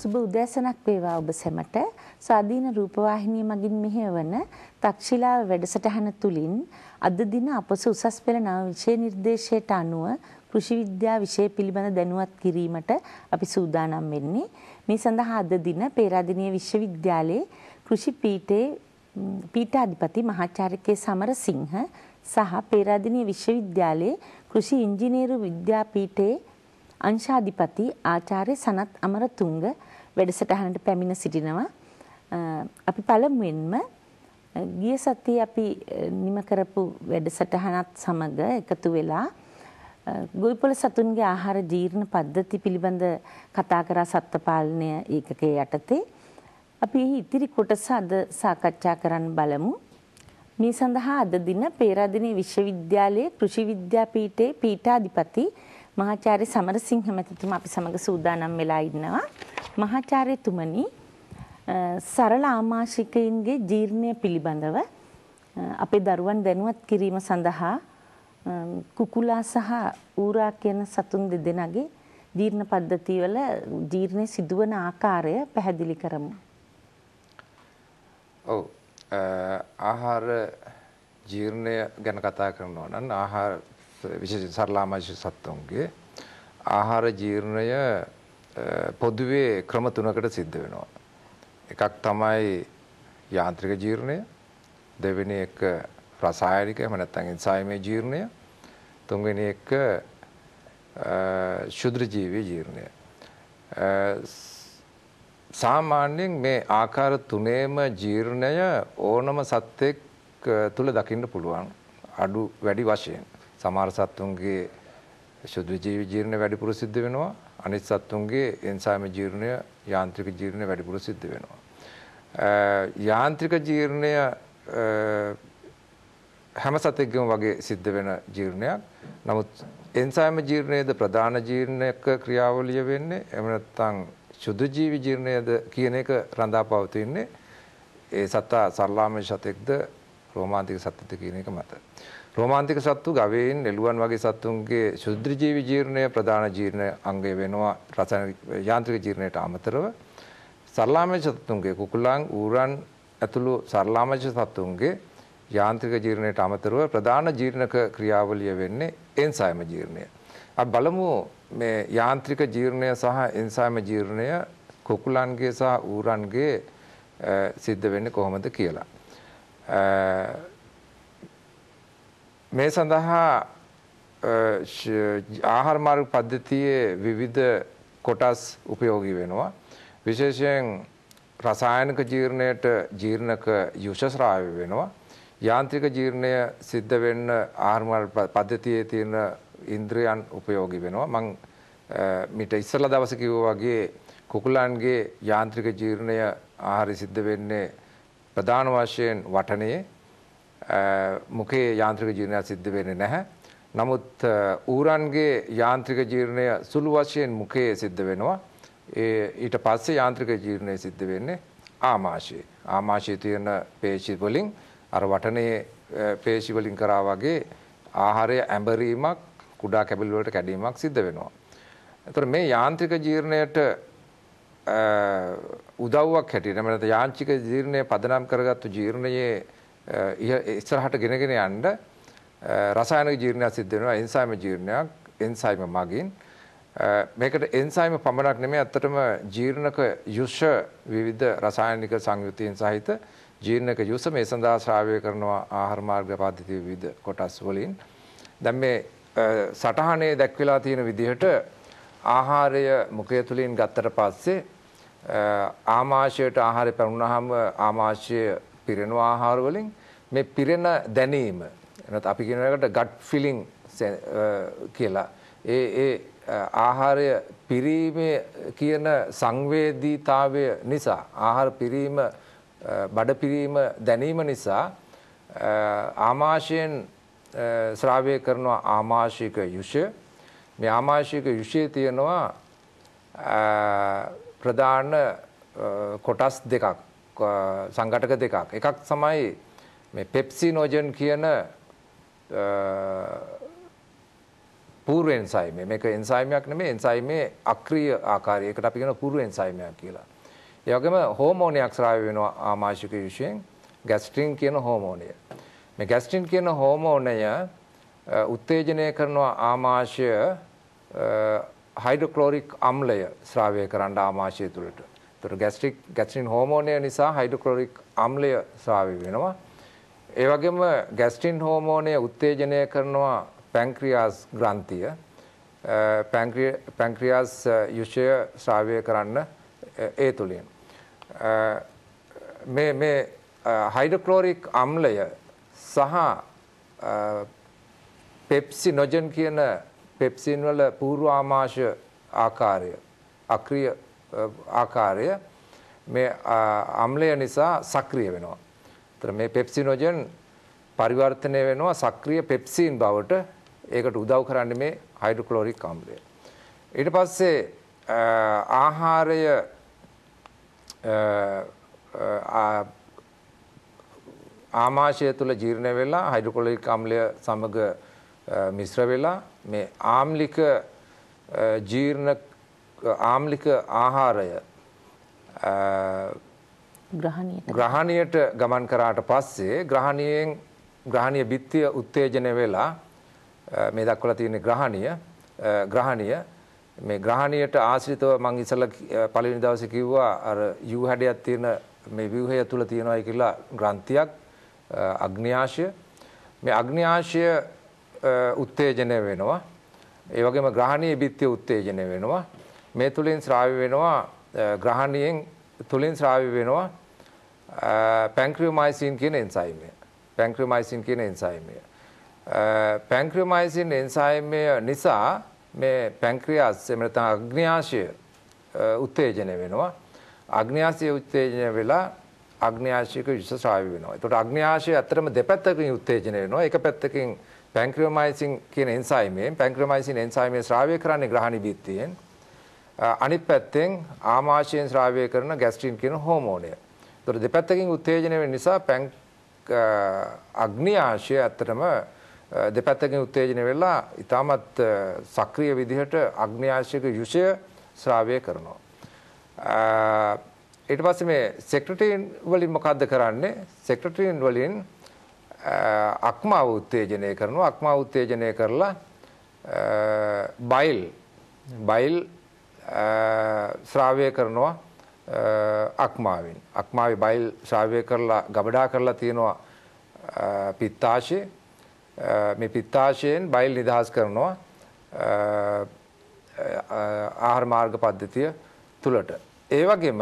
සුබ උදෑසනක් වේවා ඔබ සැමට ස්වාධීන රූපවාහිනිය මගින් මෙහෙවන තක්ෂිලා වැඩසටහන තුලින් අද දින අපස උසස් පෙළ නව විෂය නිර්දේශයට අනුව කෘෂි විද්‍යා විෂය පිළිබඳ දැනුවත් කිරීමට අපි සූදානම් වෙන්නේ මේ සඳහා අද දින පේරාදෙණිය විශ්වවිද්‍යාලයේ කෘෂි පීඨයේ පීඨාධිපති මහාචාර්ය කේ සමරසිංහ සහ පේරාදෙණිය විශ්වවිද්‍යාලයේ කෘෂි ඉංජිනේරු විද්‍යාපීඨයේ අංශාධිපති ආචාර්ය සනත් අමරතුංග වැඩසටහනට පැමිණ සිටිනවා. අපි පළමුවෙන්ම ගිය සතියේ අපි නිම කරපු වැඩසටහනත් සමග එකතු වෙලා ගොවිපොළ සතුන්ගේ ආහාර ජීර්ණ පද්ධති පිළිබඳ කතා කරා සත්ත්ව පාලනය ඒකකයේ යටතේ අපි එහි ඉතිරි කොටස අද සාකච්ඡා කරන්න බලමු. මේ සඳහා අද දින පේරාදෙණිය විශ්වවිද්‍යාලයේ කෘෂි විද්‍යාපීඨයේ පීඨාධිපති මහාචාර්ය සමරසිංහ මැතිතුමා අපි සමග සූදානම් වෙලා ඉන්නවා. මහාචාර්යතුමනි සරල ආමාශිකයින්ගේ ජීර්ණය පිළිබඳව අපේ දරුවන් දැනුවත් කිරීම සඳහා කුකුලා සහ ඌරා කියන සතුන් දෙදෙනාගේ ජීර්ණ පද්ධතිවල ජීර්ණය සිදුවන ආකාරය පැහැදිලි කරමු. ඔව් ආහාර ජීර්ණය ගැන කතා කරනවා නම් ආහාර විශේෂ සරලාමාංශ සත්තුන්ගේ ආහාර ජීර්ණය පොදුවේ ක්‍රම තුනකට සිද්ධ වෙනවා. එකක් තමයි යාන්ත්‍රික ජීර්ණය දෙවෙනි එක රසායනික එහෙම නැත්නම් එන්සයිමේ ජීර්ණය තුන්වෙනි එක ශුද්‍ර ජීවී ජීර්ණය සාමාන්‍යයෙන් මේ ආකාර තුනේම ජීර්ණය ඕනම සත්වෙක් තුල දකින්න පුළුවන් අඩු වැඩි වශයෙන් සමහර සත්තුන්ගේ ශුද්ධ ජීව ජීර්ණ වැඩිපුර සිද්ධ වෙනවා. අනිත් සත්තුන්ගේ එන්සයිම ජීර්ණය යාන්ත්‍රික ජීර්ණය වැඩිපුර සිද්ධ වෙනවා. යාන්ත්‍රික ජීර්ණය හැම සතෙක්ගම වගේ සිද්ධ වෙන ජීර්ණයක්. නමුත් එන්සයිම ජීර්ණයේද ප්‍රධාන ජීර්ණයක ක්‍රියාවලිය වෙන්නේ එහෙම නැත්නම් සුදු ජීවි ජීර්ණයද කියන එක රඳා පවතින්නේ ඒ සතා සරලාම සතෙක්ද රෝමාන්තික සතෙක්ද කියන එක මත. රෝමාන්තික සත්තු ගවයෙන් එළුවන් වගේ සත්තුන්ගේ ශුද්‍රජීවි ජීර්ණය ප්‍රධාන ජීර්ණ අංගය වෙනවා රසායන යාන්ත්‍රික ජීර්ණයට අමතරව සරලාමජ සත්තුන්ගේ කුකුලන් ඌරන් ඇතුළු සරලාමජ සත්තුන්ගේ යාන්ත්‍රික ජීර්ණයට අමතරව ප්‍රධාන ජීර්ණක ක්‍රියාවලිය වෙන්නේ එන්සයිම ජීර්ණය. අපි බලමු මේ යාන්ත්‍රික ජීර්ණය සහ එන්සයිම ජීර්ණය කුකුලන්ගේ සහ ඌරන්ගේ සිද්ධ වෙන්නේ කොහොමද කියලා. මේ සඳහා ආහාර මාර්ග පද්ධතියේ විවිධ කොටස් උපයෝගී වෙනවා. විශේෂයෙන් රසායනික ජීර්ණයට ජීර්ණක යුෂ ශ්‍රාව්‍ය වෙනවා. යාන්ත්‍රික ජීර්ණය සිද්ධ වෙන්න ආහාර මාර්ග පද්ධතියේ තියෙන ඉන්ද්‍රියන් උපයෝගී වෙනවා. මම මිට ඉස්සලා දවසේ කිව්වා වගේ කුකුලන්ගේ යාන්ත්‍රික ජීර්ණය ආහාර සිද්ධ වෙන්නේ ප්‍රධාන වශයෙන් වටනේ මුඛයේ යාන්ත්‍රික ජීර්ණයක් සිද්ධ වෙන්නේ නැහැ. නමුත් ඌරන්ගේ යාන්ත්‍රික ජීර්ණය සුළු වශයෙන් මුඛයේ සිද්ධ වෙනවා. ඒ ඊට පස්සේ යාන්ත්‍රික ජීර්ණය සිද්ධ වෙන්නේ ආමාශයේ. ආමාශයේ තියෙන පේශි වලින් අර වටනේ පේශි වලින් කරා වගේ ආහාරය ඇඹරීමක් කුඩා කැබිලි වලට කැඩීමක් සිද්ධ වෙනවා. එතකොට මේ යාන්ත්‍රික ජීර්ණයට උදව්වක් හැටියට මම යාන්ත්‍රික ජීර්ණය පදනම් කරගත්තු ජීර්ණයේ ඉස්සරහට ගෙනගෙන යන්න රසායනික ජීර්ණයක් සිද්ධ වෙනවා එන්සයිම ජීර්ණයක් එන්සයිම මගින් මේකට එන්සයිම පමණක් නෙමෙයි ඇත්තටම ජීර්ණක යුෂ විවිධ රසායනික සංයුතීන් සහිත ජීර්ණක යුෂ මේ සඳහා ශ්‍රාවය කරනවා ආහාර මාර්ග පද්ධති විවිධ කොටස් වලින් දැන් මේ සටහනේ දැක්වලා තියෙන විදිහට ආහාරය මුඛය තුලින් ගත්තට පස්සේ ආමාශයට ආහාරය පැනුනහම ආමාශය පිරෙන ආහාර වලින් මේ පිරෙන දැනීම එනත් අපි කියන එකට gut feeling කියලා ඒ ඒ ආහාරය පිරීමේ කියන සංවේදීතාවය නිසා ආහාර පිරීම බඩ පිරීම දැනීම නිසා ආමාශයෙන් ශ්‍රාවය කරනවා ආමාශික යුෂය මේ ආමාශික යුෂයේ තියෙනවා ප්‍රධාන කොටස් දෙකක් සංගටක දෙකක්. එකක් තමයි මේ පෙප්සිනෝජන් කියන පූර්ව එන්සයිමේ මේක එන්සයිමයක් නෙමෙයි එන්සයිමේ අක්‍රීය ආකාරයකට අපි කියන පූර්ව එන්සයිමයක් කියලා. ඒ වගේම හෝමෝනයක් ස්රාව වෙනවා ආමාශික විශයෙන් ගැස්ට්‍රින් කියන හෝමෝනය. මේ ගැස්ට්‍රින් කියන හෝමෝනය උත්තේජනය කරනවා ආමාශය හයිඩ්‍රොක්ලෝරික් අම්ලය ස්‍රාවය කරන්න ආමාශය තුළට. ඒතර ગેස්ට්‍රික් ගැස්ට්‍රින් හෝමෝනය නිසා හයිඩ්‍රොක්ලොරික් අම්ලය ස්‍රාවය වෙනවා. ඒ වගේම ගැස්ට්‍රින් හෝමෝනය උත්තේජනය කරනවා පැන්ක්‍රියාස් ග්‍රන්ථිය. පැන්ක්‍රියාස් යුෂය ස්‍රාවය කරන්න ඒ තුලින්. මේ මේ හයිඩ්‍රොක්ලොරික් අම්ලය සහ පෙප්සිනොජන් කියන පෙප්සින් වල පූර්වාමාශ ආකාරය අක්‍රීය ආකාරය මේ අම්ලය නිසා සක්‍රිය වෙනවා. එතන මේ පෙප්සිනොජන් පරිවර්තනය වෙනවා සක්‍රිය පෙප්සින් බවට ඒකට උදව් කරන්නේ මේ හයිඩ්‍රොක්ලෝරික් අම්ලය. ඊට පස්සේ ආහාරය ආමාශය තුළ ජීර්ණ වෙලා හයිඩ්‍රොක්ලෝරික් අම්ලය සමග මිශ්‍ර වෙලා මේ ආම්ලික ජීර්ණ ආම්ලික ආහාරය ග්‍රහණයට ගමන් කරාට පස්සේ ග්‍රහණයෙන් ග්‍රහණීය බිත්තිය උත්තේජනය වෙලා මේ දක්වලා තියෙන ග්‍රහණීය ග්‍රහණීය මේ ග්‍රහණයට ආශ්‍රිතව මම ඉස්සෙල්ලා පළවෙනි දවසේ කිව්වා අර යූ හැඩයක් තියෙන මේ ව්‍යුහය තුල තියෙනවායි කියලා ග්‍රන්ථියක් අග්න්‍යාශය මේ අග්න්‍යාශය උත්තේජනය වෙනවා ඒ වගේම ග්‍රහණීය බිත්තිය උත්තේජනය වෙනවා මේ තුලින් ස්‍රාවි වෙනවා ග්‍රහණියෙන් තුලින් ස්‍රාවි වෙනවා පැන්ක්‍රියෝමයිසින් කියන එන්සයිමය. පැන්ක්‍රියෝමයිසින් කියන එන්සයිමය. පැන්ක්‍රියෝමයිසින් එන්සයිමය නිසා මේ පැන්ක්‍රියාස් එහෙම නැත්නම් අග්න්‍යාශය උත්තේජනය වෙනවා. අග්න්‍යාශය උත්තේජනය වෙලා අග්න්‍යාශයක විස ස්‍රාවි වෙනවා. ඒතකොට අග්න්‍යාශය ඇත්තටම දෙපැත්තකින් උත්තේජනය වෙනවා. එක පැත්තකින් පැන්ක්‍රියෝමයිසින් කියන එන්සයිමයෙන් පැන්ක්‍රියෝමයිසින් එන්සයිමයේ ස්‍රාවය කරන්නේ ග්‍රහණී බීත්තියෙන්. අනිත් පැත්තෙන් ආමාශයෙන් ශ්‍රාවය කරන ගැස්ට්‍රින් කියන හෝමෝනය. ඒතර දෙපැත්තකින් උත්තේජනය වෙන නිසා පැං අග්නි ආශය ඇත්තටම දෙපැත්තකින් උත්තේජනය වෙලා ඊටමත් සක්‍රීය විදිහට අග්නි ආශයක යුෂය ශ්‍රාවය කරනවා. ඊට පස්සේ මේ සෙක්‍රටරින් වලින් මොකද්ද කරන්නේ? සෙක්‍රටරින් වලින් අක්මාව උත්තේජනය කරනවා. අක්මාව උත්තේජනය කරලා බයිල් බයිල් ශ්‍රාවය කරනවා අක්මාවෙන් අක්මාව බයිල් ශ්‍රාවය කරලා ගබඩා කරලා තියෙනවා පිත්තාශය මේ පිත්තාශයෙන් බයිල් නිදහස් කරනවා ආහාර මාර්ග පද්ධතිය තුළට. ඒ වගේම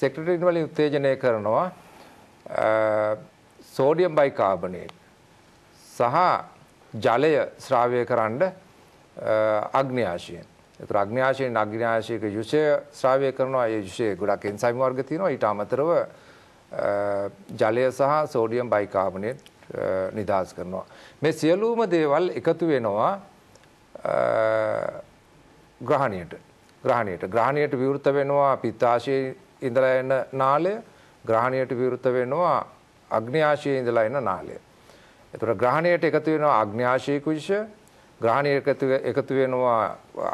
සෙක්‍රටරින් වලින් උත්තේජනය කරනවා සෝඩියම් බයිකාබනේට් සහ ජලය ශ්‍රාවය කරන්න අග්න්‍යාශයෙන්. ඒතර අග්න්‍යාශය නග්න්‍යාශයක යුෂය ශ්‍රාවය කරනවා ඒ යුෂයේ ගොඩක් එන්සයිම් වර්ග තියෙනවා ඊට අමතරව ජලය සහ සෝඩියම් බයිකාබනේට් නිදහස් කරනවා මේ සියලුම දේවල් එකතු වෙනවා ග්‍රහණයට ග්‍රහණයට ග්‍රහණයට විවෘත වෙනවා පිත්තාශයේ ඉඳලා එන නාලය ග්‍රහණයට විවෘත වෙනවා අග්න්‍යාශයේ ඉඳලා එන නාලය එතකොට ග්‍රහණයට එකතු වෙනවා අග්න්‍යාශයක විෂය ග්‍රහණය එකතු එකතු වෙනවා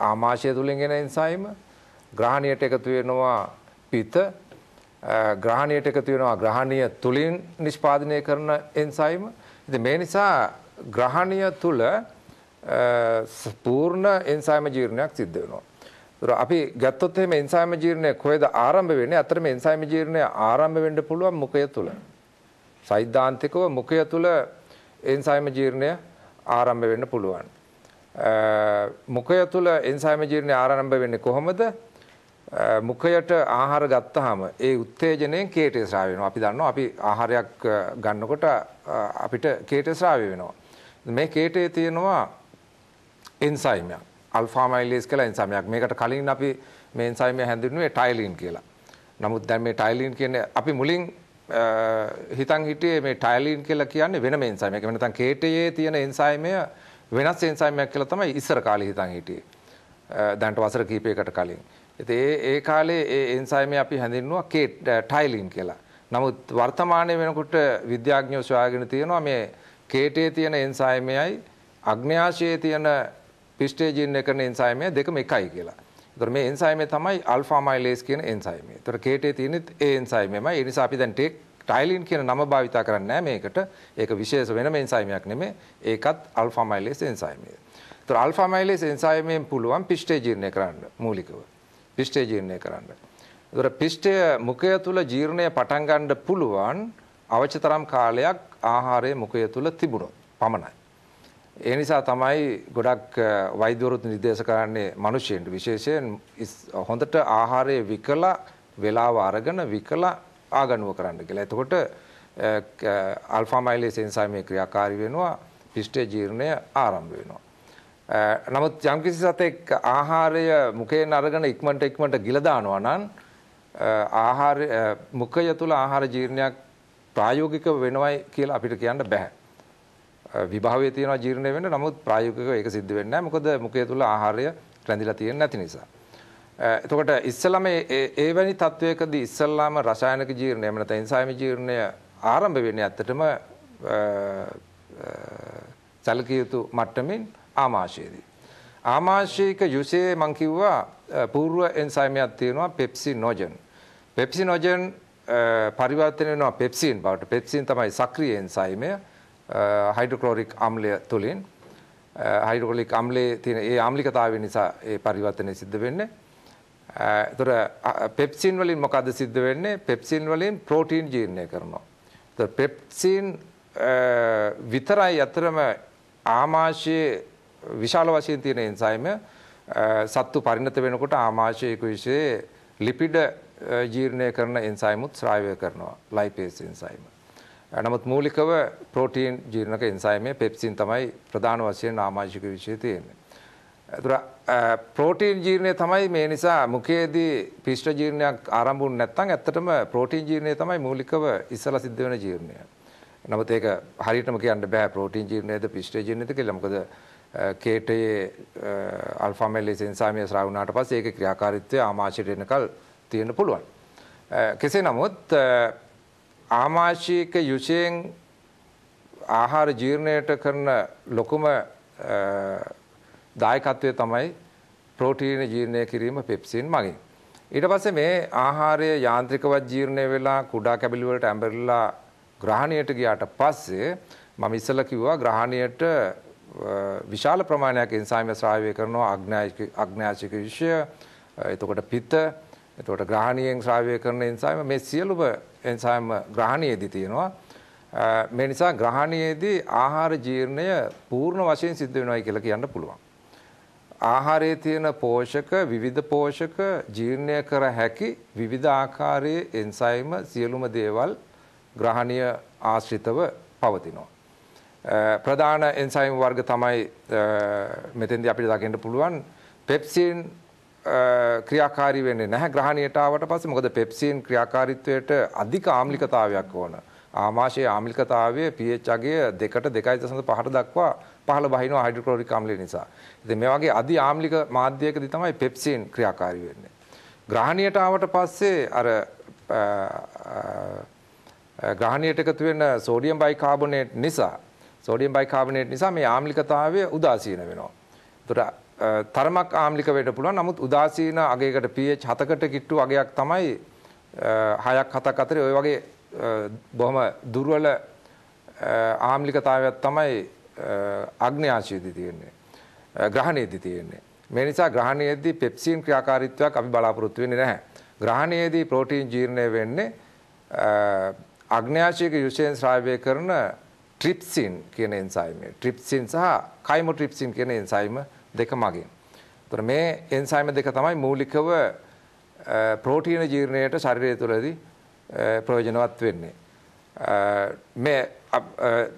ආමාශය තුලින් එන එන්සයිම ග්‍රහණයට එකතු වෙනවා පිත ග්‍රහණයට එකතු වෙනවා ග්‍රහණීය තුලින් නිෂ්පාදනය කරන එන්සයිම. ඉතින් මේ නිසා ග්‍රහණීය තුල පූර්ණ එන්සයිම ජීර්ණයක් සිද්ධ වෙනවා. අපි ගත්තොත් එහෙම එන්සයිම ජීර්ණය කොහෙද ආරම්භ වෙන්නේ? අතරම එන්සයිම ජීර්ණය ආරම්භ වෙන්න පුළුවන් මුඛය තුල. සෛද්ධාන්තිකව මුඛය තුල එන්සයිම ජීර්ණය ආරම්භ වෙන්න පුළුවන්. මුඛය තුල එන්සයිම ජීර්ණය ආරම්භ වෙන්නේ කොහොමද? මුඛයට ආහාර ගත්තාම ඒ උත්තේජනයෙන් කේටේ ස්‍රාව වෙනවා. අපි දන්නවා අපි ආහාරයක් ගන්නකොට අපිට කේටේ ස්‍රාව වෙනවා. මේ කේටේ තියෙනවා එන්සයිමයක්. අල්ෆා මයිලේස් කියලා එන්සයිමයක්. මේකට කලින් අපි මේ එන්සයිමය හැඳින්නුවේ ටයිලින් කියලා. නමුත් දැන් මේ ටයිලින් කියන්නේ අපි මුලින් හිතන් හිටියේ මේ ටයිලින් කියලා කියන්නේ වෙනම එන්සයිමයක්. එහෙම නැත්නම් කේටයේ තියෙන එන්සයිමය වෙනස් එන්සයිමයක් කියලා තමයි ඉස්සර කාලේ හිතන් හිටියේ. දැන්ට වසර කීපයකට කලින්. ඉතින් ඒ ඒ කාලේ ඒ එන්සයිමේ අපි හැඳින්නුවා කේ ටයිලින් කියලා. නමුත් වර්තමානයේ වෙනකොට විද්‍යාඥයෝ සොයාගෙන තියෙනවා මේ කේටේ තියෙන එන්සයිමයයි අග්න්‍යාශයේ තියෙන පිස්ටේජින් එකන එන්සයිමය දෙකම එකයි කියලා. ඒතර මේ එන්සයිමේ තමයි අල්ෆා මයිලේස් කියන එන්සයිමේ. ඒතර කේටේ තියෙනෙත් ඒ එන්සයිමේමයි. ඒ නිසා අපි දැන් ටෙක් ටයිලින් කියන නම භාවිතා කරන්නේ නැහැ මේකට. ඒක විශේෂ වෙනම එන්සයිමයක් නෙමෙයි. ඒකත් අල්ෆා මයිලේස් එන්සයිමය. ඒතර අල්ෆා මයිලේස් එන්සයිමයෙන් පුළුවන් පිෂ්ඨය ජීර්ණය කරන්න මූලිකව. පිෂ්ඨය ජීර්ණය කරන්න. ඒතර පිෂ්ඨය මුඛය තුල ජීර්ණය පටන් ගන්න පුළුවන් අවශ්‍ය තරම් කාලයක් ආහාරයේ මුඛය තුල තිබුණොත් පමණයි. ඒ නිසා තමයි ගොඩක් වෛද්‍යවරුත් නිර්දේශ කරන්නේ මිනිස්සුන්ට විශේෂයෙන් හොඳට ආහාරය විකලා වේලාව අරගෙන විකලා ආගණුව කරන්න කියලා. එතකොට ආල්ෆා මයිලේස් එන්සයිමේ ක්‍රියාකාරී වෙනවා පිෂ්ඨ ජීර්ණය ආරම්භ වෙනවා. නමුත් යම්කිසි සතෙක් ආහාරය මුඛයෙන් අරගෙන ඉක්මනට ඉක්මනට ගිල දානවා නම් ආහාර මුඛය තුල ආහාර ජීර්ණයක් ප්‍රායෝගික වෙනවයි කියලා අපිට කියන්න බෑ. විභාවයේ තියෙනවා ජීර්ණය වෙන්න නමුත් ප්‍රායෝගිකව ඒක සිද්ධ වෙන්නේ නැහැ. මොකද මුඛය තුල ආහාරය රැඳිලා තියෙන්නේ නැති නිසා. එතකොට ඉස්සලම ඒවැනි තත්ත්වයකදී ඉස්සල්ලාම රසායනික ජීර්ණය එහෙම නැත්නම් එන්සයිම ජීර්ණය ආරම්භ වෙන්නේ ඇත්තටම සැලකිය යුතු මට්ටමින් ආමාශයේදී. ආමාශයක යුසේ මං කිව්වා పూర్ව එන්සයිමයක් තියෙනවා පෙප්සිනෝජන්. පෙප්සිනෝජන් පරිවර්තනය වෙනවා පෙප්සින් බවට. පෙප්සින් තමයි සක්‍රීය එන්සයිමය හයිඩ්‍රොක්ලෝරික් අම්ලය තුලින් හයිඩ්‍රොක්ලෝරික් අම්ලයේ තියෙන ඒ ආම්ලිකතාවය නිසා ඒ පරිවර්තනය සිද්ධ වෙන්නේ. එතකොට පෙප්සින් වලින් මොකද සිද්ධ වෙන්නේ? පෙප්සින් වලින් ප්‍රෝටීන් ජීර්ණය කරනවා. එතකොට පෙප්සින් විතරයි අතරම ආමාශයේ විශාල වශයෙන් තියෙන එන්සයිම සත්තු පරිණත වෙනකොට ආමාශයක විශේෂ ලිපිඩ ජීර්ණය කරන එන්සයිමුත් ස්‍රාවය කරනවා ලයිපේස් එන්සයිම. නමුත් මූලිකව ප්‍රෝටීන් ජීර්ණක එන්සයිමේ පෙප්සින් තමයි ප්‍රධාන වශයෙන් ආමාශික විශේෂය තියෙන්නේ. ඒතර ප්‍රෝටීන් ජීර්ණය තමයි මේ නිසා මුඛයේදී පිෂ්ඨ ජීර්ණයක් ආරම්භ වුනේ නැත්නම් ඇත්තටම ප්‍රෝටීන් ජීර්ණය තමයි මූලිකව ඉස්සලා සිද්ධ වෙන ජීර්ණය. නමුත් ඒක හරියටම කියන්න බෑ ප්‍රෝටීන් ජීර්ණයද පිෂ්ඨ ජීර්ණයද කියලා. මොකද කේටයේ අල්ෆා මෙලේස් එන්සයිමය ස්‍රාව වුණාට පස්සේ ඒකේ ක්‍රියාකාරීත්වය ආමාශයට එනකල් තියෙන්න පුළුවන්. කෙසේ නමුත් ආමාශික යුෂයෙන් ආහාර ජීර්ණයට කරන ලොකුම දායකත්වය තමයි ප්‍රෝටීන ජීර්ණය කිරීම පෙප්සින් මගින්. ඊට පස්සේ මේ ආහාරය යාන්ත්‍රිකවත් ජීර්ණය වෙලා කුඩා කැබිලි වලට ඇඹරිලා ග්‍රහණයට ගියාට පස්සේ මම ඉස්සෙල්ලා කිව්වා ග්‍රහණයට විශාල ප්‍රමාණයක් එන්සයිම් ස්‍රාවය කරනවා අග්නාශික විෂය එතකොට පිත්ත එතකොට ග්‍රහණියෙන් ස්‍රාවය කරන එන්සයිම් මේ සියලුම එන්සයිම් ග්‍රහණයේදී තියෙනවා මේ නිසා ග්‍රහණයේදී ආහාර ජීර්ණය පූර්ණ වශයෙන් සිද්ධ වෙනවායි කියලා කියන්න පුළුවන් ආහාරයේ තියෙන පෝෂක විවිධ පෝෂක ජීර්ණය කර හැකි විවිධ ආකාරයේ එන්සයිම සියලුම දේවල් ග්‍රහණය ආශ්‍රිතව පවතිනවා. ප්‍රධාන එන්සයිම් වර්ග තමයි මෙතෙන්දී අපිට දකින්න පුළුවන් පෙප්සින් ක්‍රියාකාරී වෙන්නේ නැහැ ග්‍රහණයට ආවට පස්සේ මොකද පෙප්සින් ක්‍රියාකාරීත්වයට අධික ආම්ලිකතාවයක් ඕන. ආමාශයේ ආම්ලිකතාවය pH අගය 2ට 2.5ට දක්වා පහළ බහිනවා හයිඩ්‍රොක්ලොරික් අම්ලය නිසා. ඉතින් මේ වගේ අධි ආම්ලික මාධ්‍යයකදී තමයි පෙප්සින් ක්‍රියාකාරී වෙන්නේ. ග්‍රහණියට ආවට පස්සේ අර ග්‍රහණියට එකතු වෙන සෝඩියම් බයිකාබෝනේට් නිසා සෝඩියම් බයිකාබෝනේට් නිසා මේ ආම්ලිකතාවය උදාසීන වෙනවා. ඒතර තරමක් ආම්ලික වෙන්න පුළුවන්. නමුත් උදාසීන අගයකට pH 7කට කිට්ටු අගයක් තමයි 6ක් 7ක් අතරේ ওই වගේ බොහොම දුර්වල ආම්ලිකතාවයක් තමයි අග්නයාශයේදී තියෙන්නේ. ග්‍රහණයේදී තියෙන්නේ. මේ නිසා ග්‍රහණයේදී පෙප්සින් ක්‍රියාකාරීත්වයක් අපි බලාපොරොත්තු වෙන්නේ නැහැ. ග්‍රහණයේදී ප්‍රෝටීන් ජීර්ණය වෙන්නේ අග්න්‍යාශයක යුෂයෙන් ස්‍රාවය කරන ට්‍රිප්සින් කියන එන්සයිමේ. ට්‍රිප්සින් සහ කයිමෝට්‍රිප්සින් කියන එන්සයිම දෙක මගින්. ඒතර මේ එන්සයිම දෙක තමයි මූලිකව ප්‍රෝටීන ජීර්ණයට ශරීරය තුළදී ප්‍රයෝජනවත් වෙන්නේ. මේ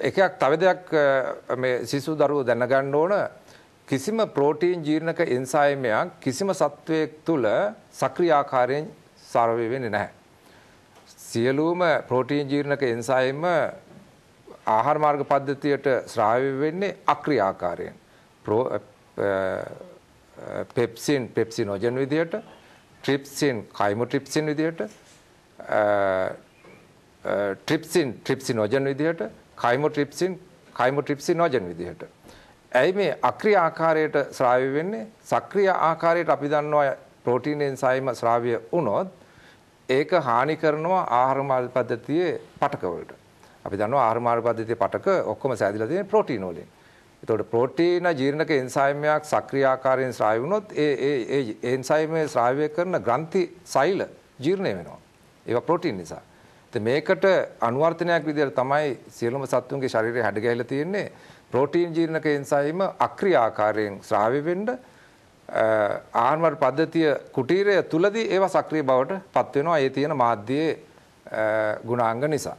එකක් තව දෙයක් මේ සිසු දරුවෝ දැනගන්න ඕන කිසිම ප්‍රෝටීන් ජීර්ණක එන්සයිමයක් කිසිම සත්වයක් තුළ සක්‍රියාකාරයෙන් සාරවය වෙන්නේ නැහැ. සියලුම ප්‍රෝටීන් ජීර්ණක එන්සයිම ආහාර මාර්ග පද්ධතියට ශ්‍රාව්‍ය වෙන්නේ අක්‍රියාකාරයෙන්. පෙප්සින් පෙප්සිනෝජන් විදියට, ට්‍රිප්සින් කයිමෝට්‍රිප්සින් විදියට, ට්‍රිප්සින් ට්‍රිප්සිනෝජන් විදියට, කයිමෝට්‍රිප්සින් කයිමෝට්‍රිප්සිනෝජන් විදියට. ඇයි මේ අක්‍රිය ආකාරයට ස්‍රාව්‍ය වෙන්නේ? සක්‍රිය ආකාරයට අපි දන්නවා ප්‍රෝටීන් එන්සයිම ස්‍රාව්‍ය වුණොත් ඒක හානි කරනවා ආහාර මාර්ග පද්ධතියේ පටකවලට. අපි දන්නවා ආහාර මාර්ග පද්ධතියේ පටක ඔක්කොම සෑදිලා තියෙන ප්‍රෝටීන් වලින්. එතකොට ප්‍රෝටීන ජීර්ණක එන්සයිමයක් සක්‍රිය ආකාරයෙන් ස්‍රාව්‍ය වුණොත් ඒ ඒ ඒ එන්සයිමේ ස්‍රාව්‍ය කරන ග්‍රන්ථි සෛල ජීර්ණය වෙනවා. ඒවා ප්‍රෝටීන් නිසා. ඉතින් මේකට අනුවර්තනයක් විදිහට තමයි සියලුම සත්තුන්ගේ ශරීරය හැඩගැහිලා තියෙන්නේ. ප්‍රෝටීන් ජීර්ණක එන්සයිම අක්‍රියාකාරයෙන් ස්‍රාවය වෙන්න ආහාර පද්ධතිය කුටීරය තුලදී ඒවා සක්‍රිය බවට පත් වෙනවා ඒ තියෙන මාධ්‍යයේ ගුණාංග නිසා.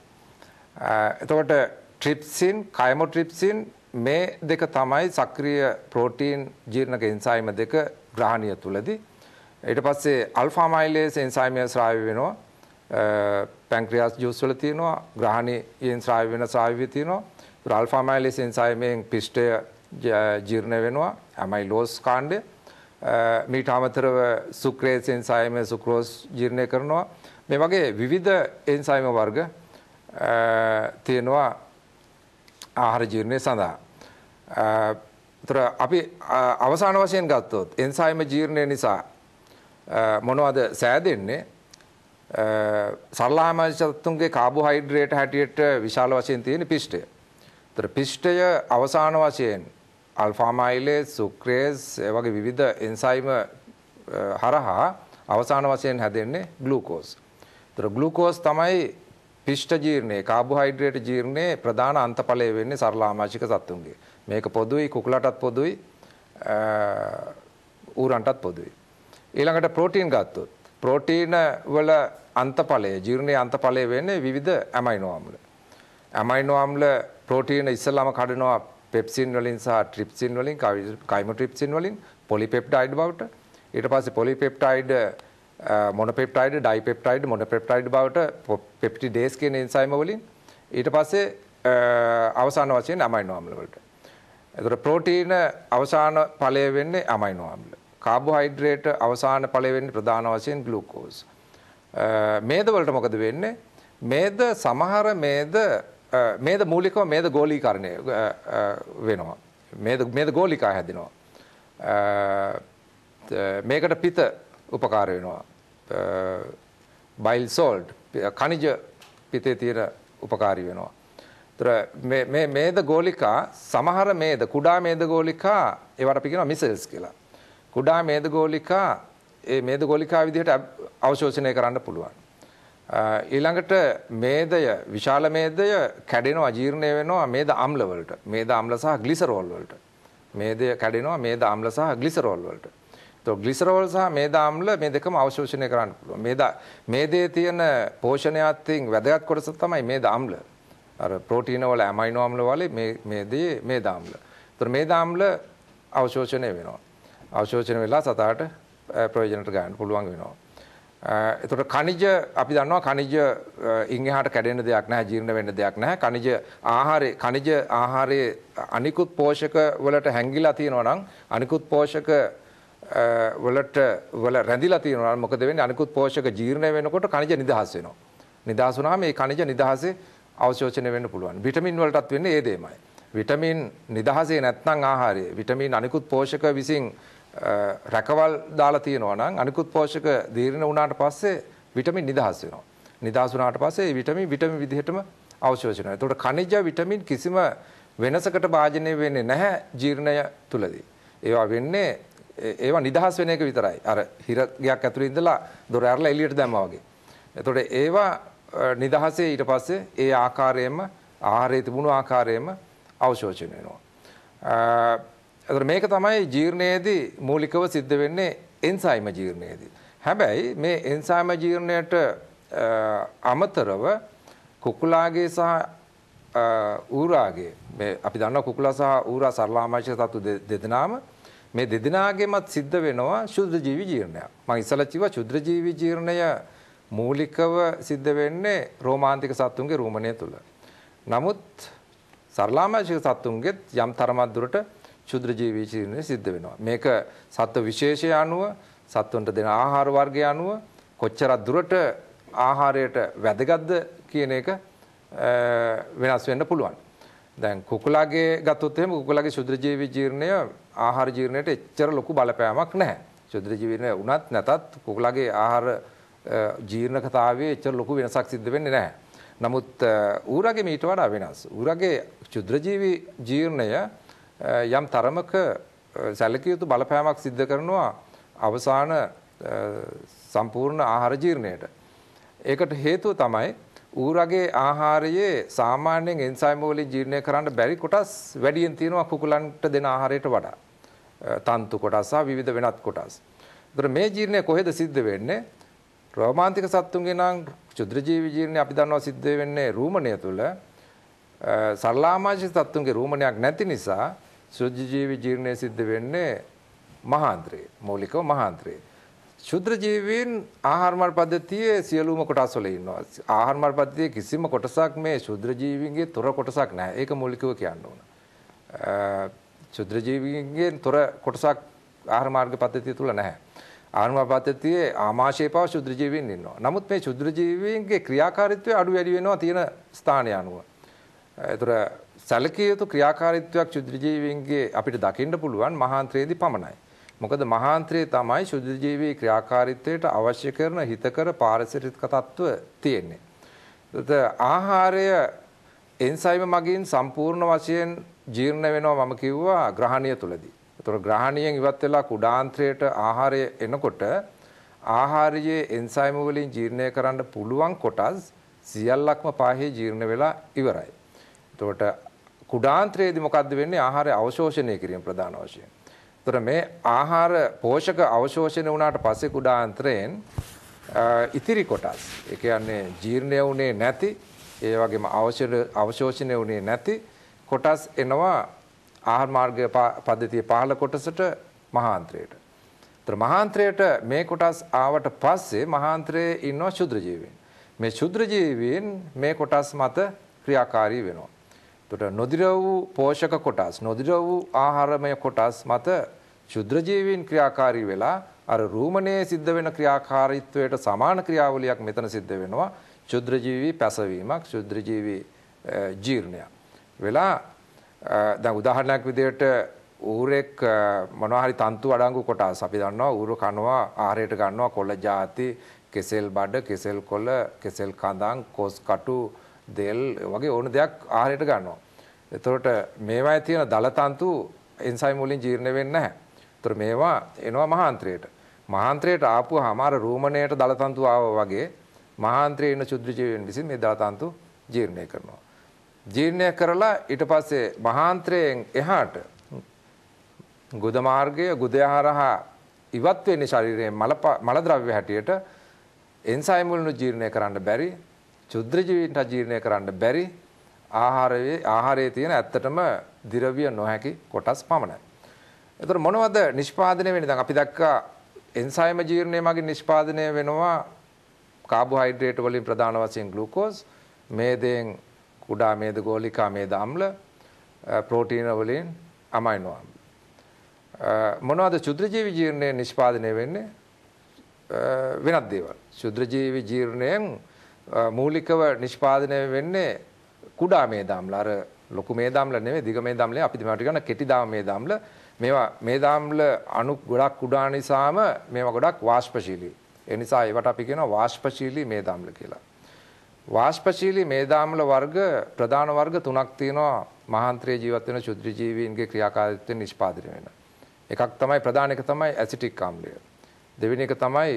එතකොට ට්‍රිප්සින් කයමෝට්‍රිප්සින් මේ දෙක තමයි සක්‍රිය ප්‍රෝටීන් ජීර්ණක එන්සයිම දෙක ග්‍රහණය තුලදී. ඊට පස්සේ අල්ෆා මයිලේස් එන්සයිමය ස්‍රාවය වෙනවා. පැන්ක්‍රියාස් ජූස් වල තියෙනවා ග්‍රහණීයෙන් ස්‍රාවය වෙන ස්‍රාවය තියෙනවා. රල්ෆාමයිලිස් එන්සයිමයෙන් පිෂ්ටය ජීර්ණ වෙනවා ඇමයිලෝස් කාණ්ඩය මීට අමතරව සුක්‍රේස් එන්සයිම සුක්‍රෝස් ජීර්ණය කරනවා මේ වගේ විවිධ එන්සයිම වර්ග තියෙනවා ආහාර ජීර්ණය සඳහා. තර අපි අවසාන වශයෙන් ගත්තොත් එන්සයිම ජීර්ණය නිසා මොනවද සෑදෙන්නේ සරලාමජ සත්තුන්ගේ කාබෝහයිඩ්‍රේට් හැටියට විශාල වශයෙන් තියෙන පිෂ්ඨය. ත්‍රපිෂ්ඨය අවසාන වශයෙන් අල්ෆාමයිලේ සුක්‍රේස් වගේ විවිධ එන්සයිම හරහා අවසාන වශයෙන් හැදෙන්නේ ග්ලූකෝස්. ඒතර ග්ලූකෝස් තමයි පිෂ්ඨ ජීර්ණයේ කාබෝහයිඩ්‍රේට් ජීර්ණයේ ප්‍රධාන අන්තඵලය වෙන්නේ සරල ආමාශික සත්තුන්ගේ. මේක පොදුයි කුකුලටත් පොදුයි ඌරන්ටත් පොදුයි. ඊළඟට ප්‍රෝටීන් ගත්තොත් ප්‍රෝටීන වල අන්තඵලය ජීර්ණයේ අන්තඵලය වෙන්නේ විවිධ ඇමයිනෝ අම්ල. ඇමයිනෝ අම්ල ප්‍රෝටීන ඉස්සල්ලාම කඩනවා පෙප්සින් වලින් සහ ට්‍රිප්සින් වලින් කයිමෝට්‍රිප්සින් වලින් පොලිපෙප්ටයිඩ් බවට ඊට පස්සේ පොලිපෙප්ටයිඩ් මොනොපෙප්ටයිඩ් ඩයිපෙප්ටයිඩ් මොනොපෙප්ටයිඩ් බවට පෙප්ටිඩේස් කියන එන්සයිම වලින් ඊට පස්සේ අවසාන වශයෙන් ඇමයිනෝ අම්ල වලට. එතකොට ප්‍රෝටීන අවසාන ඵලය වෙන්නේ ඇමයිනෝ අම්ල. කාබෝහයිඩ්‍රේට් අවසාන ඵලය වෙන්නේ ප්‍රධාන වශයෙන් ග්ලූකෝස්. මේද වලට මොකද වෙන්නේ? මේද සමහර මේද මේද මූලිකව මේද ගෝලීකරණය වෙනවා. මේද මේද ගෝලිකා හැදෙනවා. මේකට පිත උපකාර වෙනවා. බයිල් සෝල්ට් කනිජ පිතේ තියෙන උපකාරී වෙනවා. ඒතර මේ මේ මේද ගෝලිකා සමහර මේද කුඩා මේද ගෝලිකා ඒවට අපි කියනවා මිසල්ස් කියලා. කුඩා මේද ගෝලිකා ඒ මේද ගෝලිකා විදිහට අවශෝෂණය කරන්න පුළුවන්. ඊළඟට මේදය විශාල මේදය කැඩෙනවා ජීර්ණය වෙනවා මේද අම්ල වලට. මේද අම්ල සහ ග්ලිසරෝල් වලට. මේදය කැඩෙනවා මේද අම්ල සහ ග්ලිසරෝල් වලට. તો ග්ලිසරෝල් සහ මේද අම්ල මේ දෙකම අවශෝෂණය කරන්න පුළුවන්. මේද මේදේ තියෙන පෝෂණයත්ින් වැදගත් කොටස තමයි මේද අම්ල. අර ප්‍රෝටීන වල ඇමයිනෝ අම්ල වල මේ මේදේ මේද අම්ල. ඒතර මේද අම්ල අවශෝෂණය වෙනවා. අවශෝෂණය වෙලා සතාට ප්‍රයෝජනට ගන්න පුළුවන් වෙනවා. එතකොට කනිජ අපි දන්නවා කනිජ ඉන්හාට කැඩෙන දෙයක් නැහැ ජීර්ණ වෙන්න දෙයක් නැහැ කනිජ ආහාරේ කනිජ ආහාරයේ අනිකුත් පෝෂක වලට හැංගිලා තියෙනවා නම් අනිකුත් පෝෂක වලට වල රැඳිලා තියෙනවා නම් මොකද වෙන්නේ අනිකුත් පෝෂක ජීර්ණ වෙනකොට කනිජ නිදහස් වෙනවා නිදහස් වුණාම මේ කනිජ නිදහසේ අවශෝෂණය වෙන්න පුළුවන් විටමින් වලටත් වෙන්නේ ඒ දෙයමයි විටමින් නිදහසේ නැත්නම් ආහාරයේ විටමින් අනිකුත් පෝෂක විසින් රැකවල් දාලා තියෙනවා නම් අනිකුත් පෝෂක දීර්ණ වුණාට පස්සේ විටමින් නිදහස් වෙනවා. නිදහස් වුණාට පස්සේ විටමින් විටමින් විදිහටම අවශෝෂණය වෙනවා. ඒතකොට ඛනිජ විටමින් කිසිම වෙනසකට භාජනය වෙන්නේ නැහැ ජීර්ණය තුලදී. ඒවා වෙන්නේ ඒවා නිදහස් වෙන එක විතරයි. අර හිර ගයක් ඇතුලේ ඉඳලා දොර ඇරලා එළියට දැම්මා වගේ. එතකොට ඒවා නිදහසේ ඊට පස්සේ ඒ ආකාරයෙන්ම ආහාරයේ තිබුණු ආකාරයෙන්ම අවශෝෂණය වෙනවා. ඒතර මේක තමයි ජීර්ණයේදී මූලිකව සිද්ධ වෙන්නේ එන්සයිම ජීර්ණයේදී. හැබැයි මේ එන්සයිම ජීර්ණයට අමතරව කුකුලාගේ සහ ඌරාගේ මේ අපි දන්නවා කුකුලා සහ ඌරා සරලාමාශය සතු දෙදෙනාම මේ දෙදෙනාගේමත් සිද්ධ වෙනවා ශුද්ධ ජීවි ජීර්ණයක්. මම ඉස්සලා කිව්වා ශුද්ධ ජීවි ජීර්ණය මූලිකව සිද්ධ වෙන්නේ රෝමාන්තික සත්තුන්ගේ රෝමණය තුල. නමුත් සරලාමාශික සත්තුන්ගෙත් යම් තරමක් දුරට ශුද්‍ර ජීවී ජීවනය සිද්ධ වෙනවා. මේක සත්ව විශේෂය අනුව සත්වන්ට දෙන ආහාර වර්ගය අනුව කොච්චරක් දුරට ආහාරයට වැදගත්ද කියන එක වෙනස් වෙන්න පුළුවන්. දැන් කුකුලාගේ ගත්තොත් එහෙම කුකුලාගේ ශුද්‍ර ජීවී ජීර්ණය ආහාර ජීර්ණයට එච්චර ලොකු බලපෑමක් නැහැ. ශුද්‍ර ජීවීනය වුණත් නැතත් කුකුලාගේ ආහාර ජීර්ණකතාවයේ එච්චර ලොකු වෙනසක් සිද්ධ වෙන්නේ නැහැ. නමුත් ඌරගේ මීට වඩා වෙනස්. ඌරගේ ශුද්‍ර ජීවී ජීර්ණය යම් තරමක සැලකිය යුතු බලපෑමක් සිද්ධ කරනවා අවසාන සම්පූර්ණ ආහාර ජීර්ණයට. ඒකට හේතුව තමයි ඌරගේ ආහාරයේ සාමාන්‍යයෙන් එන්සයිම් වලින් ජීර්ණය කරන්න බැරි කොටස් වැඩියෙන් තියෙනවා කුකුලන්ට දෙන ආහාරයට වඩා. තන්තු කොටස් සහ විවිධ වෙනත් කොටස්. ඒතර මේ ජීර්ණය කොහෙද සිද්ධ වෙන්නේ? රෝමාන්තික සත්තුන්ගේ නම් චුද්‍ර ජීවි ජීර්ණය අපි දන්නවා සිද්ධ වෙන්නේ රූමණය තුළ. සරලාමාශී සත්තුන්ගේ රූමණයක් නැති නිසා සුජීවී ජීර්ණය සිද්ධ වෙන්නේ මහාන්ත්‍රයේ මූලිකව මහාන්ත්‍රයේ ශුද්‍ර ජීවීන් ආහාර මාර්ග පද්ධතියේ සියලුම කොටස් වල ඉන්නවා. ආහාර මාර්ග පද්ධතියේ කිසිම කොටසක් මේ ශුද්‍ර ජීවීන්ගේ තොර කොටසක් නැහැ. ඒක මූලිකව කියන්න ඕන. ශුද්‍ර ජීවීන්ගෙන් තොර කොටසක් ආහාර මාර්ග පද්ධතිය තුල නැහැ. ආහාර මාර්ග පද්ධතියේ ආමාශය පව ශුද්‍ර ජීවීන් ඉන්නවා. නමුත් මේ ශුද්‍ර ජීවීන්ගේ ක්‍රියාකාරීත්වය අඩු වැඩි වෙනවා තියෙන ස්ථානය අනුව. ඒතර සැලකිය යුතු ක්‍රියාකාරීත්වයක් ශුද්ධජීවීන්ගේ අපිට දකින්න පුළුවන් මහාන්ත්‍රයේදී පමණයි. මොකද මහාන්ත්‍රයේ තමයි ශුද්ධජීවී ක්‍රියාකාරීත්වයට අවශ්‍ය කරන හිතකර පාරිසරික තත්ත්ව තියෙන්නේ. ආහාරය එන්සයිම මගින් සම්පූර්ණ වශයෙන් ජීර්ණ වෙනවා මම කිව්වා ග්‍රහණය තුලදී. ඒතර ග්‍රහණියෙන් ඉවත් වෙලා කුඩාන්ත්‍රයට ආහාරය එනකොට ආහාරයේ එන්සයිම වලින් ජීර්ණය කරන්න පුළුවන් කොටස් සියල්ලක්ම පාහේ ජීර්ණ වෙලා ඉවරයි. එතකොට කුඩාන්ත්‍රයේදී මොකද්ද වෙන්නේ? ආහාරය අවශෝෂණය කිරීම ප්‍රධාන වශයෙන්. ඒතර මේ ආහාර පෝෂක අවශෝෂණය වුණාට පස්සේ කුඩාන්ත්‍රයෙන් ඉතිරි කොටස්, ඒ කියන්නේ ජීර්ණය වුණේ නැති, ඒ වගේම අවශෝෂණය වුණේ නැති කොටස් එනවා ආහාර මාර්ග පද්ධතිය පහළ කොටසට මහාන්ත්‍රයට. ඒතර මහාන්ත්‍රයට මේ කොටස් ආවට පස්සේ මහාන්ත්‍රයේ ඉන්නවා ශුද්‍ර ජීවීන්. මේ ශුද්‍ර ජීවීන් මේ කොටස් මත ක්‍රියාකාරී වෙනවා. එතකොට නොදිර වූ පෝෂක කොටස් නොදිර වූ ආහාරමය කොටස් මත ශුද්‍ර ජීවීන් ක්‍රියාකාරී වෙලා අර රූමණයේ සිද්ධ වෙන ක්‍රියාකාරීත්වයට සමාන ක්‍රියාවලියක් මෙතන සිද්ධ වෙනවා ශුද්‍ර ජීවී පැසවීමක් ශුද්‍ර ජීවී ජීර්ණයක් වෙලා දැන් උදාහරණයක් විදිහට ඌරෙක් මොනවා හරි තන්තු අඩංගු කොටස් අපි දන්නවා ඌරු කනවා ආහාරයට ගන්නවා කොළ ಜಾති කෙසෙල් බඩ කෙසෙල් කොළ කෙසෙල් කඳන් කොස් කටු දෙල් වගේ ඕන දෙයක් ආහාරයට ගන්නවා. එතකොට මේවායේ තියෙන දලතන්තු එන්සයිම් වලින් ජීර්ණ වෙන්නේ නැහැ. එතකොට මේවා එනවා මහාන්ත්‍රයට. මහාන්ත්‍රයට ආපුවාම අර රූමණයට දලතන්තු ආවා වගේ මහාන්ත්‍රයේ ඉන්න ශුද්ධ ජීවීන් විසින් මේ දලතන්තු ජීර්ණය කරනවා. ජීර්ණය කරලා ඊට පස්සේ මහාන්ත්‍රයෙන් එහාට ගුද මාර්ගය ගුදයහරහා ඉවත් වෙන්නේ ශරීරයේ මල මල ද්‍රව්‍ය හැටියට එන්සයිම් වලින් ජීර්ණය කරන්න බැරි චුද්‍රජීවීන්ට ජීර්ණය කරන්න බැරි ආහාරයේ ආහාරයේ තියෙන ඇත්තටම දිරවිය නොහැකි කොටස් පමණයි. එතකොට මොනවද නිෂ්පාදනය වෙන්නේ? දැන් අපි දැක්කා එන්සයිම ජීර්ණය මගින් නිෂ්පාදනය වෙනවා කාබෝහයිඩ්‍රේට් වලින් ප්‍රධාන වශයෙන් ග්ලූකෝස්, මේදෙන් කුඩා මේද ගෝලිකා මේද අම්ල, ප්‍රෝටීන වලින් අමයිනෝ අම්ල. මොනවද චුද්‍රජීවි ජීර්ණය නිෂ්පාදනය වෙන්නේ? වෙනත් දේවල්. චුද්‍රජීවි ජීර්ණයෙන් මූලිකව නිෂ්පාදනය වෙන්නේ කුඩා මේදාම්ල අර ලොකු මේදාම්ල නෙවෙයි දිග මේදාම්ල අපි මේවට කියන කෙටි දාම මේදාම්ල මේවා මේදාම්ල අණු ගොඩක් කුඩා නිසාම මේවා ගොඩක් වාෂ්පශීලී ඒ නිසා ඒවට අපි කියනවා වාෂ්පශීලී මේදාම්ල කියලා වාෂ්පශීලී මේදාම්ල වර්ග ප්‍රධාන වර්ග තුනක් තියෙනවා මහාන්තරයේ ජීවත් වෙන ශුද්ධ ජීවීන්ගේ ක්‍රියාකාරීත්වයෙන් නිෂ්පාදනය වෙන එකක් තමයි ප්‍රධාන එක තමයි ඇසිටික් ආම්ලය දෙවෙනි එක තමයි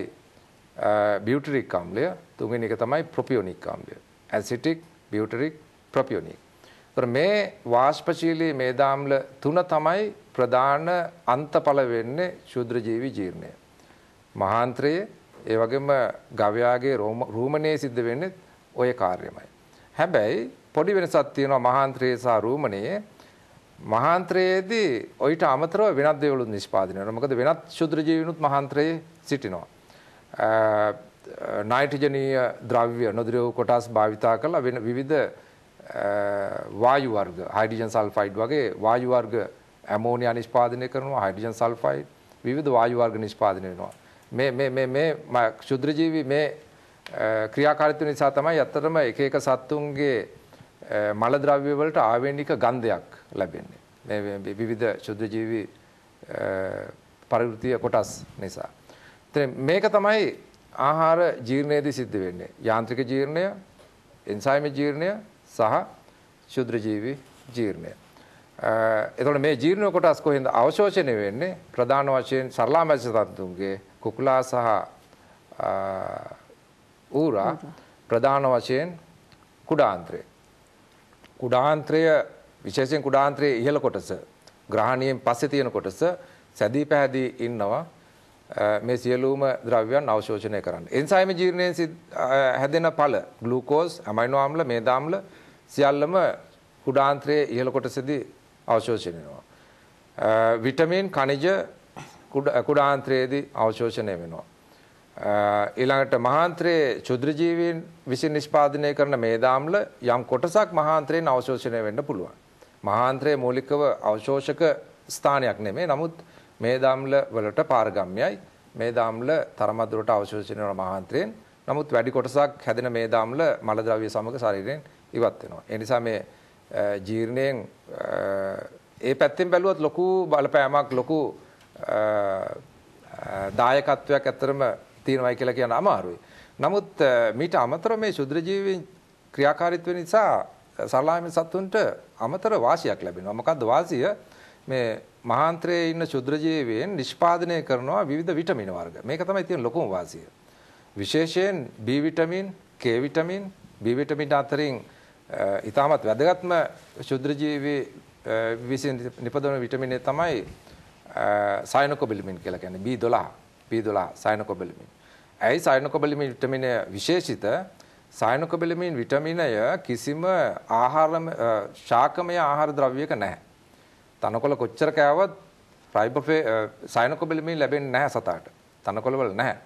බියුටරික් uh, අම්ලය තුන්වෙනි එක තමයි ප්‍රොපියොනික් අම්ලය. ඇසිටික්, බියුටරික්, ප්‍රොපියොනික්. මේ වාෂ්පශීලී මේදාම්ල තුන තමයි ප්‍රධාන අන්තඵල වෙන්නේ ශුද්‍ර ජීවි ජීර්ණය. මහාන්ත්‍රයේ ඒ වගේම ගවයාගේ රූමණයේ සිද්ධ වෙන්නේ ওই කාර්යමයි. හැබැයි පොඩි වෙනසක් තියෙනවා මහාන්ත්‍රයේ සහ රූමණයේ. මහාන්ත්‍රයේදී ඔయిత අමතරව වෙනත් දේවලුත් නිෂ්පාදනය වෙනවා. මොකද වෙනත් ශුද්‍ර ජීවිනුත් මහාන්ත්‍රයේ සිටිනවා. නයිට්‍රජනීය ද්‍රව්‍ය නොදිරවූ කොටස් භාවිතා කරලා වෙන විවිධ වායු වර්ග හයිඩ්‍රජන් සල්ෆයිඩ් වගේ වායු වර්ග ඇමෝනියා නිෂ්පාදනය කරනවා හයිඩ්‍රජන් සල්ෆයිඩ් විවිධ වායු වර්ග නිෂ්පාදනය වෙනවා මේ මේ මේ මේ ක්ෂුද්‍ර ජීවි මේ ක්‍රියාකාරීත්වය නිසා තමයි ඇත්තටම එක එක සත්තුන්ගේ මල ද්‍රව්‍ය වලට ආවේනික ගන්ධයක් ලැබෙන්නේ මේ විවිධ ක්ෂුද්‍ර ජීවි පරිවෘත්තීය කොටස් නිසා ඉතින් මේක තමයි ආහාර ජීර්ණයේදී සිද්ධ වෙන්නේ. යාන්ත්‍රික ජීර්ණය, එන්සයිම ජීර්ණය සහ ශුද්‍ර ජීවි ජීර්ණය. එතකොට මේ ජීර්ණ කොටස් කොහෙන්ද අවශෝෂණය වෙන්නේ? ප්‍රධාන වශයෙන් සරලාමැස තන්තුන්ගේ කුකුලා සහ ඌරා ප්‍රධාන වශයෙන් කුඩාන්ත්‍රය. කුඩාන්ත්‍රය විශේෂයෙන් කුඩාන්ත්‍රයේ ඉහළ කොටස ග්‍රහණියෙන් පස්සේ තියෙන කොටස සැදී පැහැදී ඉන්නවා මේ සියලුම ද්‍රව්‍යයන් අවශෝෂණය කරන්න. එන්සයිම ජීර්ණයෙන් හැදෙන ඵල ග්ලූකෝස්, ඇමයිනෝ ආම්ල, මේදාම්ල සියල්ලම කුඩාන්ත්‍රයේ ඉහළ කොටසේදී අවශෝෂණය වෙනවා. විටමින් කනිජ කුඩාන්ත්‍රයේදී අවශෝෂණය වෙනවා. ඊළඟට මහාන්ත්‍රයේ චුද්‍ර ජීවීන් විසින් නිෂ්පාදනය කරන මේදාම්ල යම් කොටසක් මහාන්ත්‍රයෙන් අවශෝෂණය වෙන්න පුළුවන්. මහාන්ත්‍රයේ මූලිකව අවශෝෂක ස්ථානයක් නෙමෙයි. නමුත් මේ දාම්ල වලට පාරගම්යයි. මේ දාම්ල තරමදුරට අවශෝෂණය වන මහාන්තරයෙන් නමුත් වැඩි කොටසක් හැදෙන මේ දාම්ල මලද්‍රව්‍ය සමග ශරීරයෙන් ඉවත් වෙනවා. ඒ නිසා මේ ජීර්ණයෙන් ඒ පැත්තෙන් බැලුවොත් ලොකු බලපෑමක් ලොකු දායකත්වයක් ඇත්තරම තියෙනවයි කියලා කියන අමාරුයි. නමුත් මීට අමතරව මේ ශුද්‍ර ජීවීන් ක්‍රියාකාරීත්වය නිසා සරලාමි සත්තුන්ට අමතර වාසියක් ලැබෙනවා. මොකද්ද වාසිය? මේ මහාන්තරයේ ඉන්න ශුද්‍ර ජීවීන් නිෂ්පාදනය කරනවා විවිධ විටමින වර්ග. මේක තමයි තියෙන ලොකුම වාසිය. විශේෂයෙන් B vitamin, K vitamin, B vitamin අතරින් ඉතාමත් වැදගත්ම ශුද්‍ර ජීවී විසින් නිපදවන විටමිනේ තමයි සයනොකොබිලමින් කියලා කියන්නේ B12. B12 සයනොකොබිලමින්. ඇයි සයනොකොබිලමින් විටමිනය විශේෂිත? සයනොකොබිලමින් විටමිනය කිසිම ආහාරම ශාකමය ආහාර ද්‍රව්‍යයක නැහැ. තනකොළ කොච්චර කෑවත් රයිබෝෆේ සයනොකෝබිලමින් ලැබෙන්නේ නැහැ සතාට. තනකොළ වල නැහැ.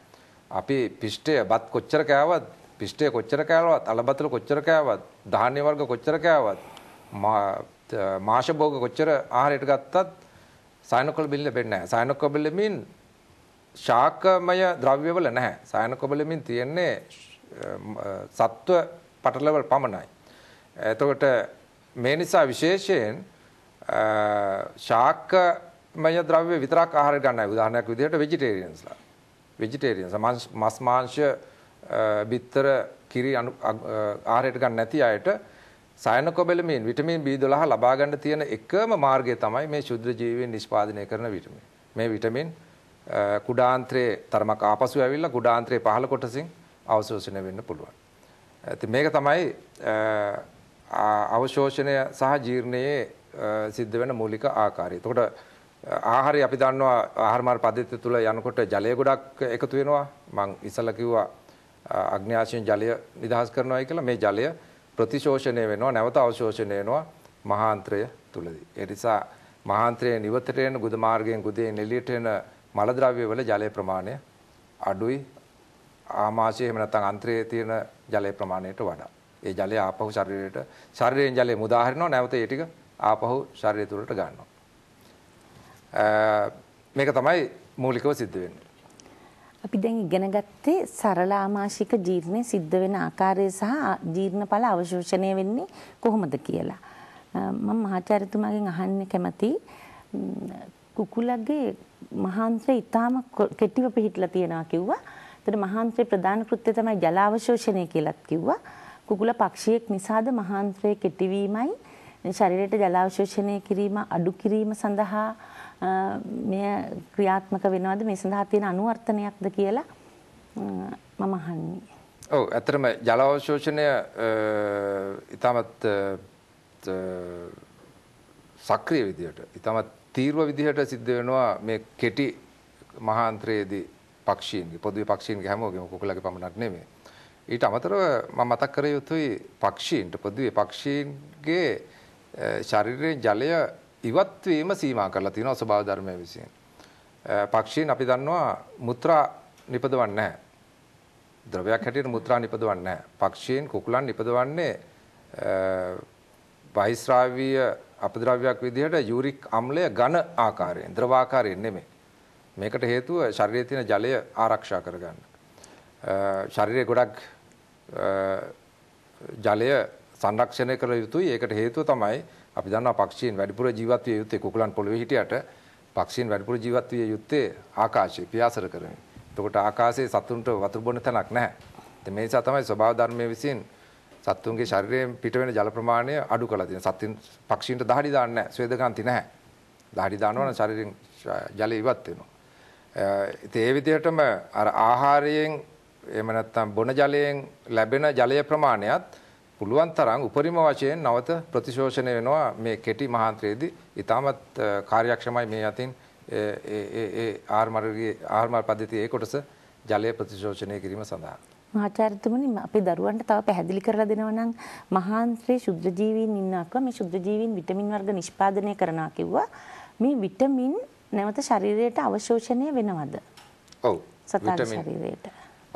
අපි පිෂ්ඨය බත් කොච්චර කෑවත් පිෂ්ඨය කොච්චර කෑවත් අලබතල කොච්චර කෑවත් ධාන්‍ය වර්ග කොච්චර කෑවත් මාෂ භෝග කොච්චර ආහාරයට ගත්තත් සයනොකෝබිලමින් ලැබෙන්නේ නැහැ. සයනොකෝබිලමින් ශාකමය ද්‍රව්‍ය වල නැහැ. සයනොකෝබිලමින් තියෙන්නේ සත්ව පටලවල් පමණයි. එතකොට මේ නිසා විශේෂයෙන් ශාකමය ද්‍රව්‍ය විතරක් ආහාර ගන්නයි උදාහරණයක් විදිහට ভেජිටේරියන්ස්ලා ভেජිටේරියන්ස් මස් මාංශ බිත්තර කිරි ආහාරයට ගන්න නැති අයට සයනකොබෙලමින් විටමින් B12 ලබා ගන්න තියෙන එකම මාර්ගය තමයි මේ ශුද්ධ ජීවීන් නිෂ්පාදනය කරන විටමින් මේ විටමින් කුඩාන්ත්‍රයේ තරමක් ආපසු ඇවිල්ලා කුඩාන්ත්‍රයේ පහළ කොටසින් අවශෝෂණය වෙන්න පුළුවන්. ඉතින් මේක තමයි අවශෝෂණය සහ ජීර්ණයේ සිද්ධ වෙන මූලික ආකාරය. එතකොට ආහාරය අපි දන්නවා ආහාර මාර්ග පද්ධතිය තුළ යනකොට ජලය ගොඩක් එකතු වෙනවා. මම ඉස්සලා කිව්වා අග්න්‍යාශයෙන් ජලය නිදහස් කරනවායි කියලා. මේ ජලය ප්‍රතිශෝෂණය වෙනවා නැවත අවශෝෂණය වෙනවා මහාන්ත්‍රය තුලදී. ඒ නිසා මහාන්ත්‍රයේ නිවතට එන ගුද මාර්ගයෙන් ගුදේ එළියට එන මල ද්‍රව්‍ය වල ජලය ප්‍රමාණය අඩුයි ආමාශය එහෙම නැත්නම් අන්ත්‍රයේ තියෙන ජලය ප්‍රමාණයට වඩා. ඒ ජලය ආපහු ශරීරයට ශරීරයෙන් ජලය මුදා හරිනවා නැවත ඒ ටික ආපහු ශරීරය තුළට ගන්නවා. මේක තමයි මූලිකව සිද්ධ වෙන්නේ. අපි දැන් ඉගෙන ගත්තේ සරල ආමාශික ජීර්ණය සිද්ධ වෙන ආකාරය සහ ජීර්ණ ඵල අවශෝෂණය වෙන්නේ කොහොමද කියලා. මම මහාචාර්යතුමාගෙන් අහන්න කැමති කුකුලගේ මහාන්ත්‍රය ඊටාම කෙටිව පිළිහිట్లా තියනවා කිව්වා. එතන මහාන්ත්‍රේ ප්‍රධාන කෘත්‍යය තමයි ජල අවශෝෂණය කියලාත් කිව්වා. කුකුල පක්ෂියෙක් නිසාද මහාන්ත්‍රය කෙටිවීමයි ශරීරයට ජලාවශෝෂණය කිරීම අඩු කිරීම සඳහා මෙය ක්‍රියාත්මක වෙනවද මේ සඳහා තියෙන අනුවර්තනයක්ද කියලා මම අහන්නේ. ඔව් ඇත්තටම ජලාවශෝෂණය ඉතාමත් සක්‍රිය විදිහට ඉතාමත් තීව්‍ර විදිහට සිද්ධ වෙනවා මේ කෙටි මහාන්තරයේදී පක්ෂීන්ගේ පොදුවේ පක්ෂීන්ගේ හැමෝගේම කුකුලගේ පමණක් නෙමෙයි. ඊට අමතරව මම මතක් කර යුතුයි පක්ෂීන්ට පොදුවේ පක්ෂීන්ගේ ශරීරයේ ජලය ඉවත් වීම සීමා කරලා තියෙනවා ස්වභාව ධර්මයේ විසින්. පක්ෂීන් අපි දන්නවා මුත්‍රා නිපදවන්නේ නැහැ. ද්‍රවයක් හැටියට මුත්‍රා නිපදවන්නේ නැහැ. පක්ෂීන් කුකුලන් නිපදවන්නේ බහිස්රාවීය අපද්‍රව්‍යයක් විදිහට යූරික් අම්ලය ඝන ආකාරයෙන් ද්‍රවාකාරයෙන් නෙමෙයි. මේකට හේතුව ශරීරයේ තියෙන ජලය ආරක්ෂා කරගන්න. ශරීරයේ ගොඩක් ජලය සංරක්ෂණය කළ යුතුයි. ඒකට හේතුව තමයි අපි දන්නවා පක්ෂීන් වැඩිපුර ජීවත් විය යුත්තේ කුකුලන් පොළවේ හිටියට පක්ෂීන් වැඩිපුර ජීවත් විය යුත්තේ ආකාශයේ පියාසර කරමින්. එතකොට ආකාශයේ සතුන්ට වතුර බොන තැනක් නැහැ. ඉතින් මේ නිසා තමයි ස්වභාව ධර්මයේ විසින් සත්තුන්ගේ ශරීරයෙන් පිට වෙන ජල ප්‍රමාණය අඩු කරලා තියෙනවා. සත්තුන් පක්ෂීන්ට දහඩි දාන්නේ නැහැ. ස්වේදකාන්ති නැහැ. දහඩි දානවා නම් ශරීරයෙන් ජලය ඉවත් වෙනවා. ඉතින් ඒ විදිහටම අර ආහාරයෙන් එහෙම නැත්නම් බොන ජලයෙන් ලැබෙන ජලය ප්‍රමාණයත් පුළුවන් තරම් උපරිම වශයෙන් නැවත ප්‍රතිශෝෂණය වෙනවා මේ කෙටි මහාන්තරයේදී. ඊටමත් කාර්යක්ෂමයි මේ අතින් ඒ ඒ ඒ ආර්මර්ගේ ආර්මර් පද්ධතියේ කොටස ජලය ප්‍රතිශෝෂණය කිරීම සඳහා. මහාචාර්යතුමනි අපි දරුවන්ට තව පැහැදිලි කරලා දෙනවා නම් මහාන්ත්‍රයේ ශුද්ධ ජීවීන් ඉන්නාක මේ ශුද්ධ ජීවීන් විටමින් වර්ග නිෂ්පාදනය කරනවා කිව්වා. මේ විටමින් නැවත ශරීරයට අවශෝෂණය වෙනවද? ඔව්. සතා ශරීරයට.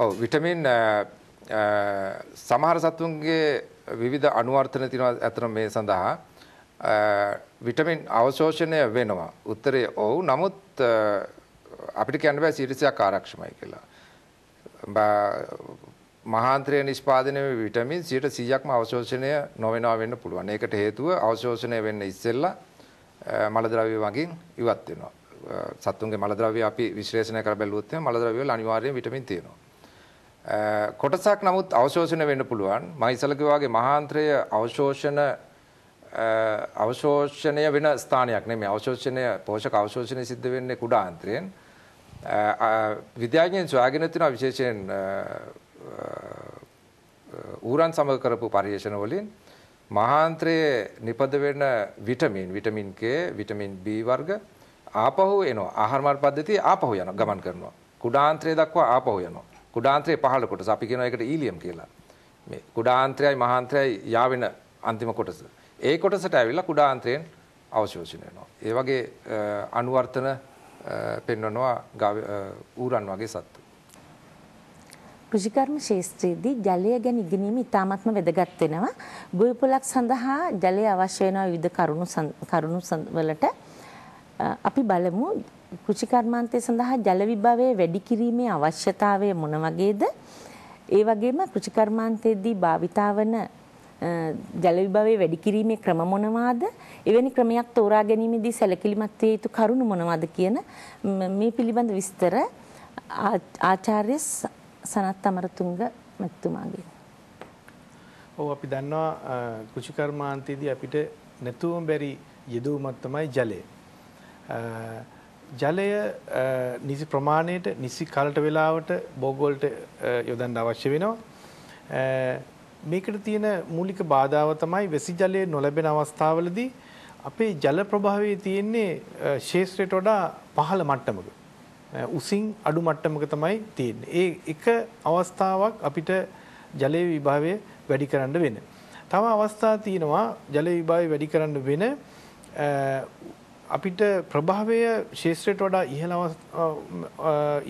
ඔව් විටමින් සමහර සත්තුන්ගේ විවිධ අනුවර්තන තියෙනවා අතන මේ සඳහා විටමින් අවශෝෂණය වෙනවා. උත්තරේ ඔව්. නමුත් අපිට කියන්න බෑ සිරිසයක් ආරක්ෂමයි කියලා. මහාන්ත්‍රය නිෂ්පාදනය විටමින් 100%ක්ම අවශෝෂණය නොවෙනවා වෙන්න පුළුවන්. ඒකට හේතුව අවශෝෂණය වෙන්න ඉස්සෙල්ලා මලද්‍රව්‍ය වගේ ඉවත් වෙනවා. සත්තුන්ගේ මලද්‍රව්‍ය අපි විශ්ලේෂණය කර බැලුවොත් මලද්‍රව්‍ය වල අනිවාර්යයෙන් විටමින් තියෙනවා. කොටසක් නමුත් අවශෝෂණය වෙන්න පුළුවන් මම ඉස්සෙල්ලා කිව්වාගේ මහාන්ත්‍රය අවශෝෂණ අවශෝෂණය වෙන ස්ථානයක් නෙමෙයි අවශෝෂණය පෝෂක අවශෝෂණය සිද්ධ වෙන්නේ කුඩා ආන්ත්‍රයෙන් විද්‍යාඥයන් සොයාගෙන තියෙන විශේෂයෙන් ඌරන් සමග කරපු පරීක්ෂණ වලින් මහාන්ත්‍රයේ නිපද වෙන vitamin vitamin K vitamin B වර්ග ආපහු එනවා ආහාර මාර්ග පද්ධතිය ආපහු යනවා ගමන් කරනවා කුඩාන්ත්‍රය දක්වා ආපහු යනවා කුඩාන්ත්‍රයේ පහළ කොටස. අපි කියනවා ඒකට ඊලියම් කියලා. මේ කුඩාන්ත්‍රයයි මහාන්ත්‍රයයි යාවෙන අන්තිම කොටස. ඒ කොටසට ඇවිල්ලා කුඩාන්ත්‍රයෙන් අවශෝෂණය වෙනවා. ඒ වගේ අනුවර්තන පෙන්වනවා ඌරන් වගේ සත්තු. කෘෂිකර්ම ශේත්‍රයේදී ජලය ගැන ඉගෙනීම ඉතාමත්ම වැදගත් වෙනවා. ගොවිපලක් සඳහා ජලය අවශ්‍ය වෙන විවිධ කරුණු කරුණු වලට අපි බලමු කෘෂිකර්මාන්තය සඳහා ජල විභවය වැඩි කිරීමේ අවශ්‍යතාවය මොන වගේද? ඒ වගේම කෘෂිකර්මාන්තයේදී භාවිතාවන ජල විභවය වැඩි කිරීමේ ක්‍රම මොනවාද? එවැනි ක්‍රමයක් තෝරා ගැනීමේදී සැලකිලිමත් විය යුතු කරුණු මොනවාද කියන මේ පිළිබඳ විස්තර ආචාර්ය සනත් අමරතුංග මැතිතුමාගෙන්. ඔව් අපි දන්නවා කෘෂිකර්මාන්තයේදී අපිට නැතුවම බැරි යෙදුමක් තමයි ජලය. ජලය නිසි ප්‍රමාණයට නිසි කලට වෙලාවට බෝගෝල්ට යොදන්න අවශ්‍ය වෙනවා. මේකට තියෙන මූලික බාධාව තමයි වෙසි ජලය නොලැබෙන අවස්ථාවලදී අපේ ජල ප්‍රභාවයේ තියෙන්නේ ශේෂ්ත්‍රයට වඩා පහළ මට්ටමක. උසින් අඩු මට්ටමක තමයි තියෙන්නේ. ඒ එක අවස්ථාවක් අපිට ජලය විභාවය වැඩි කරන්න වෙන. තව අවස්ථා තියෙනවා ජල විභාවය වැඩි කරන්න වෙන අපිට ප්‍රභාවය ශේෂත්‍රයට වඩා ඉහළ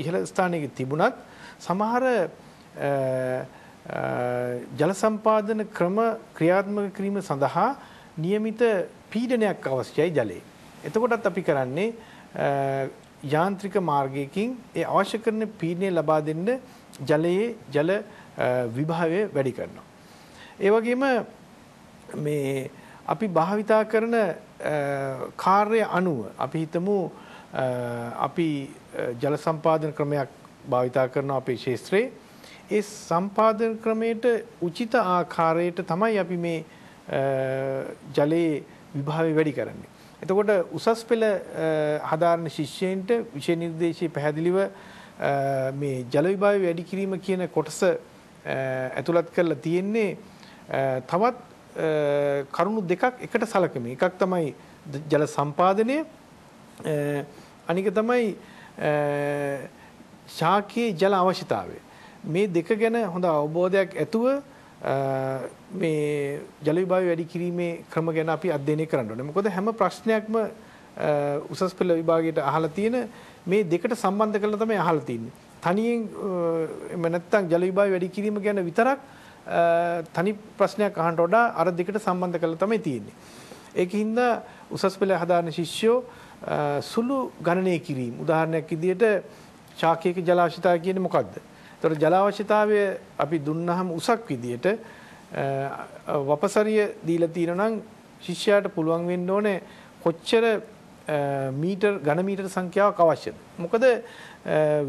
ඉහළ ස්ථානයක තිබුණත් සමහර ජල සම්පාදන ක්‍රම ක්‍රියාත්මක කිරීම සඳහා નિયમિત පීඩනයක් අවශ්‍යයි ජලයේ. එතකොටත් අපි කරන්නේ යාන්ත්‍රික මාර්ගයකින් ඒ අවශ්‍ය කරන පීඩනය ලබා දෙන්න ජලයේ ජල විභාවය වැඩි කරනවා. ඒ වගේම මේ අපි භාවිතා කරන කාර්ය අනුව අපි හිතමු අපි ජල සම්පාදන ක්‍රමයක් භාවිතා කරන අපේ ශේත්‍රයේ ඒ සම්පාදන ක්‍රමයට උචිත ආකාරයට තමයි අපි මේ ජලයේ විභාවය වැඩි කරන්නේ. එතකොට උසස් පෙළ හදාරන ශිෂ්‍යයන්ට විෂය නිර්දේශයේ පැහැදිලිව මේ ජල විභාවය වැඩි කිරීම කියන කොටස ඇතුළත් කරලා තියෙන්නේ තවත් කරුණු දෙකක් එකට සලකමි. එකක් තමයි ජල සම්පාදනය අනික තමයි ශාකයේ ජල අවශ්‍යතාවය. මේ දෙක ගැන හොඳ අවබෝධයක් ඇතුව මේ ජල විභාගය වැඩි කිරීමේ ක්‍රම ගැන අපි අධ්‍යයනය කරන්න ඕනේ. මොකද හැම ප්‍රශ්නයක්ම උසස් පෙළ විභාගයට අහලා තියෙන මේ දෙකට සම්බන්ධ කරලා තමයි අහලා තින්නේ. තනියෙන් එම නැත්තම් ජල විභාගය වැඩි කිරීම ගැන විතරක් තනි ප්‍රශ්නයක් අහන්න වඩා අර දෙකට සම්බන්ධ කරලා තමයි තියෙන්නේ. ඒකින්ද උසස් පෙළ හදාන ශිෂ්‍යෝ සුළු ගණනය කිරීම උදාහරණයක් විදිහට ශාකයක ජලාශිතාව කියන්නේ මොකද්ද? ඒතර ජලාවශ්‍යතාවය අපි දුන්නාම උසක් විදියට වපසරිය දීලා තියෙනවා නම් ශිෂ්‍යයාට පුළුවන් වෙන්න ඕනේ කොච්චර මීටර් ඝනමීටර සංඛ්‍යාවක් අවශ්‍යද? මොකද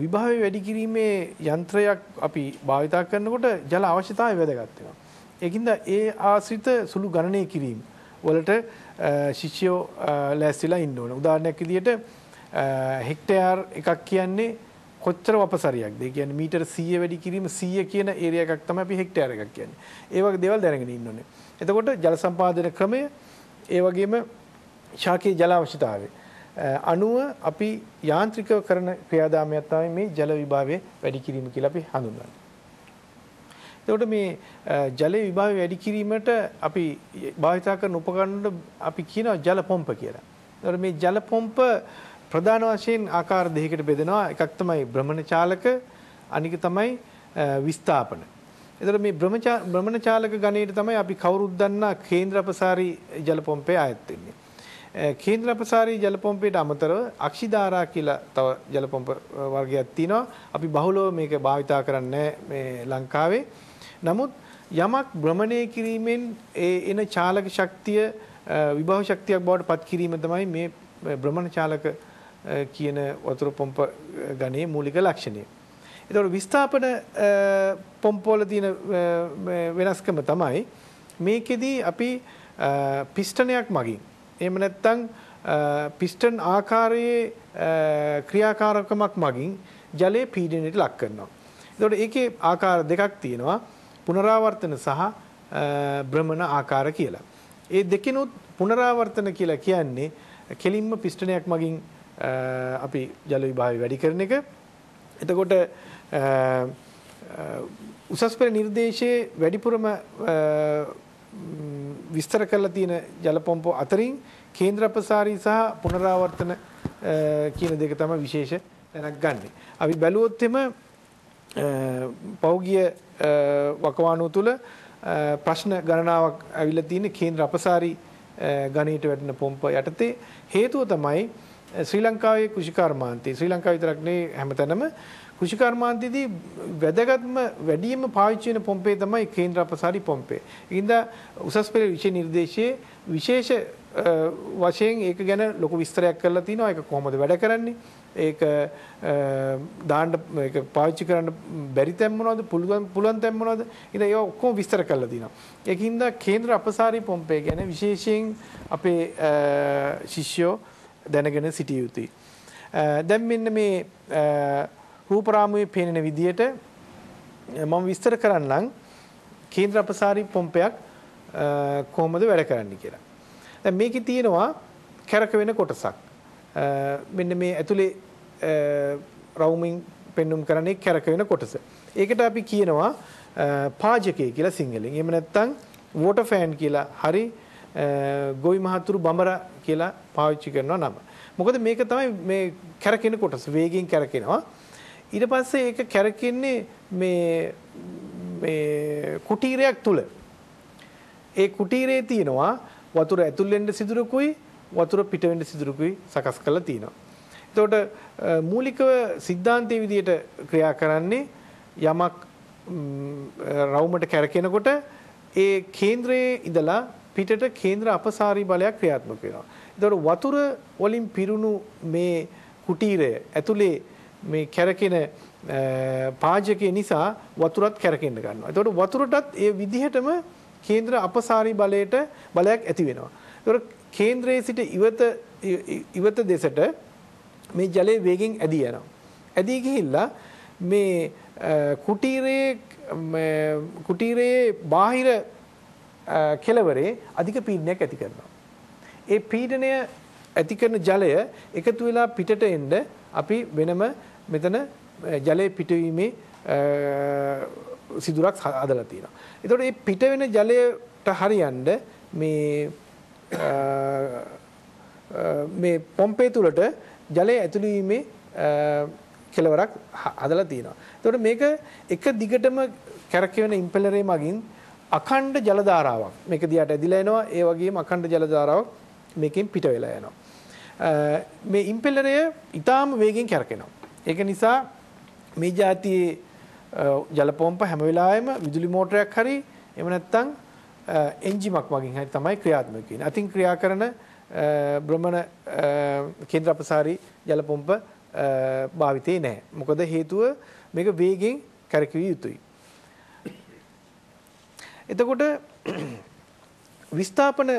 විභවය වැඩි කිරීමේ යන්ත්‍රයක් අපි භාවිතා කරනකොට ජල අවශ්‍යතාවය වැදගත් වෙනවා. ඒකින්ද ඒ ආශ්‍රිත සුළු ගණනය කිරීම වලට ශිෂ්‍යෝ ලෑස්තිලා ඉන්න ඕන. උදාහරණයක් විදිහට හෙක්ටයාර් එකක් කියන්නේ කොච්චර වපසරියක්ද? ඒ කියන්නේ මීටර 100 වැඩි කිරීම 100 කියන ඒරියා එකක් තමයි අපි හෙක්ටයාර් එකක් කියන්නේ. ඒ වගේ දේවල් දැනගෙන ඉන්න ඕනේ. එතකොට ජල සම්පාදන ක්‍රමය ඒ වගේම ශාකයේ ජලාවශ්‍යතාවය. අනුව අපි යාන්ත්‍රිකව කරන ක්‍රියාදාමයක් තමයි මේ ජල විභාවය වැඩි කිරීම කියලා අපි හඳුන්වන්නේ. එතකොට මේ ජල විභාවය වැඩි කිරීමට අපි භාවිතා කරන උපකරණ අපි කියනවා ජල පොම්ප කියලා. එතකොට මේ ජල පොම්ප ප්‍රධාන වශයෙන් ආකාර දෙකකට බෙදෙනවා. එකක් තමයි භ්‍රමණ චාලක, අනික තමයි විස්ථාපන. එතකොට මේ භ්‍රමණ චාලක ගණයට තමයි අපි කවුරුත් දන්නා කේන්ද්‍ර අපසාරී ජල පොම්පේ ආයත් වෙන්නේ. කේන්ද්‍රපසාරී ජල පොම්පයට අමතරව අක්ෂිධාරා කියලා තව ජල පොම්ප වර්ගයක් තියෙනවා. අපි බහුලව මේක භාවිතා කරන්නේ මේ ලංකාවේ. නමුත් යමක් භ්‍රමණය කිරීමෙන් ඒ එන චාලක ශක්තිය විභව ශක්තියක් බවට පත් කිරීම තමයි මේ භ්‍රමණ චාලක කියන වතුර පොම්ප ගණයේ මූලික ලක්ෂණය. එතකොට විස්ථාපන පොම්පවල තියෙන වෙනස්කම තමයි මේකෙදී අපි පිස්ටනයක් මගින් එහෙම නැත්නම් පිස්ටන් ආකාරයේ ක්‍රියාකාරකමක් මගින් ජලය පීඩනයට ලක් කරනවා. එතකොට ඒකේ ආකාර දෙකක් තියෙනවා. පුනරාවර්තන සහ භ්‍රමණ ආකාර කියලා. ඒ දෙකිනුත් පුනරාවර්තන කියලා කියන්නේ කෙලින්ම පිස්ටනයක් මගින් අපි ජල විභාවය වැඩි කරන එක. එතකොට උසස් පෙළ නිර්දේශයේ වැඩිපුරම විස්තර කරලා තියෙන ජලපොම්පෝ අතරින් කේන්ද්‍ර අපසාරී සහ පුනරාවර්තන කියන දෙක තමයි විශේෂ තැනක් ගන්නෙ. අපි බැලුවොත් එම පෞගිය වකවානුව තුල ප්‍රශ්න ගණනාවක් ඇවිල්ලා තියෙන කේන්ද්‍ර අපසාරී ගණයට වැටෙන පොම්ප යටතේ හේතුව තමයි ශ්‍රී ලංකාවේ කෘෂිකර්මාන්තය ශ්‍රී ලංකාව විතරක් නෙවෙයි හැමතැනම කෘෂිකර්මාන්තයේදී වැදගත්ම වැඩිම පාවිච්චි වෙන පොම්පේ තමයි කේන්ද්‍ර අපසාරි පොම්පේ. ඒකින්ද උසස් පෙළ විෂය නිර්දේශයේ විශේෂ වශයෙන් ඒක ගැන ලොකු විස්තරයක් කරලා තිනවා ඒක කොහොමද වැඩ කරන්නේ ඒක දාන්න ඒක පාවිච්චි කරන්න බැරි තැන් මොනවද පුළුවන් පුළුවන් තැන් මොනවද ඉතින් ඒක ඔක්කොම විස්තර කරලා තිනවා ඒකින්ද කේන්ද්‍ර අපසාරි පොම්පේ ගැන විශේෂයෙන් අපේ ශිෂ්‍යෝ දැනගෙන සිටිය යුතුයි. දැන් මෙන්න මේ රූපරාමුවේ පේනන විදියට මම විස්තර කරන්නම් කේන්ද්‍ර අපසාරී පොම්පයක් කොහොමද වැඩ කරන්නේ කියලා. දැන් මේකේ තියෙනවා කැරක වෙන කොටසක්. මෙන්න මේ ඇතුලේ රවුමින් පෙන්눔 කරන්නේ කැරක වෙන කොටස. ඒකට අපි කියනවා පාජකය කියලා සිංහලෙන්. එහෙම නැත්නම් water fan කියලා හරි ගොවි මහතුරු බඹර කියලා පාවිච්චි කරනවා නම. මොකද මේක තමයි මේ කැරකෙන කොටස වේගයෙන් කැරකෙනවා. ඊට පස්සේ ඒක කැරකෙන්නේ මේ මේ කුටීරයක් තුල. ඒ කුටීරේ තියෙනවා වතුර ඇතුල් වෙන්න සිදුරකුයි වතුර පිට වෙන්න සිදුරකුයි සකස් කරලා තියෙනවා. එතකොට මූලිකව සිද්ධාන්තයේ විදිහට ක්‍රියා කරන්නේ යමක් රවුමට කැරකෙනකොට ඒ කේන්ද්‍රයේ ඉඳලා පිටට කේන්ද්‍ර අපසාරී බලයක් ක්‍රියාත්මක වෙනවා. ඒතකොට වතුර වලින් පිරුණු මේ කුටීරය ඇතුලේ මේ කැරකෙන පාජකය නිසා වතුරත් කැරකෙන්න ගන්නවා. ඒතකොට වතුරටත් ඒ විදිහටම කේන්ද්‍ර අපසාරී බලයට බලයක් ඇති වෙනවා. ඒතකොට කේන්ද්‍රයේ සිට ඉවත ඉවත දෙසට මේ ජලය වේගෙන් ඇදී යනවා. ඇදී ගිහිල්ලා මේ කුටීරයේ කුටීරයේ බාහිර කෙලවරේ අධික පීඩනයක් ඇති කරනවා. ඒ පීඩනය ඇති කරන ජලය එකතු වෙලා පිටට එන්න අපි වෙනම මෙතන ජලයේ පිටවීමේ සිදුරක් හදලා තියෙනවා. එතකොට මේ පිට වෙන ජලයට හරියන්න මේ මේ පොම්පේ තුලට ජලය ඇතුළු වීමේ කෙලවරක් හදලා තියෙනවා. එතකොට මේක එක දිගටම කැරකෙන ඉම්පෙලරේ මගින් අඛණ්ඩ ජල ධාරාවක් මේක දිහාට ඇදිලා එනවා ඒ වගේම අඛණ්ඩ ජල ධාරාවක් මේකෙන් පිට වෙලා යනවා මේ ඉම්පෙලරය ඊටාම වේගෙන් කැරකෙනවා ඒක නිසා මේ જાතියේ ජල පොම්ප හැම වෙලාවෙම විදුලි මෝටරයක් හරි එහෙම නැත්නම් එන්ජිමක් වගේ හරි තමයි ක්‍රියාත්මක වෙන්නේ. අතින් ක්‍රියා කරන භ්‍රමණ කේන්ද්‍ර අපසාරී ජල පොම්ප භාවිතේ නැහැ. මොකද හේතුව මේක වේගෙන් කැරකවිය යුතුයි. එතකොට විස්ථාපන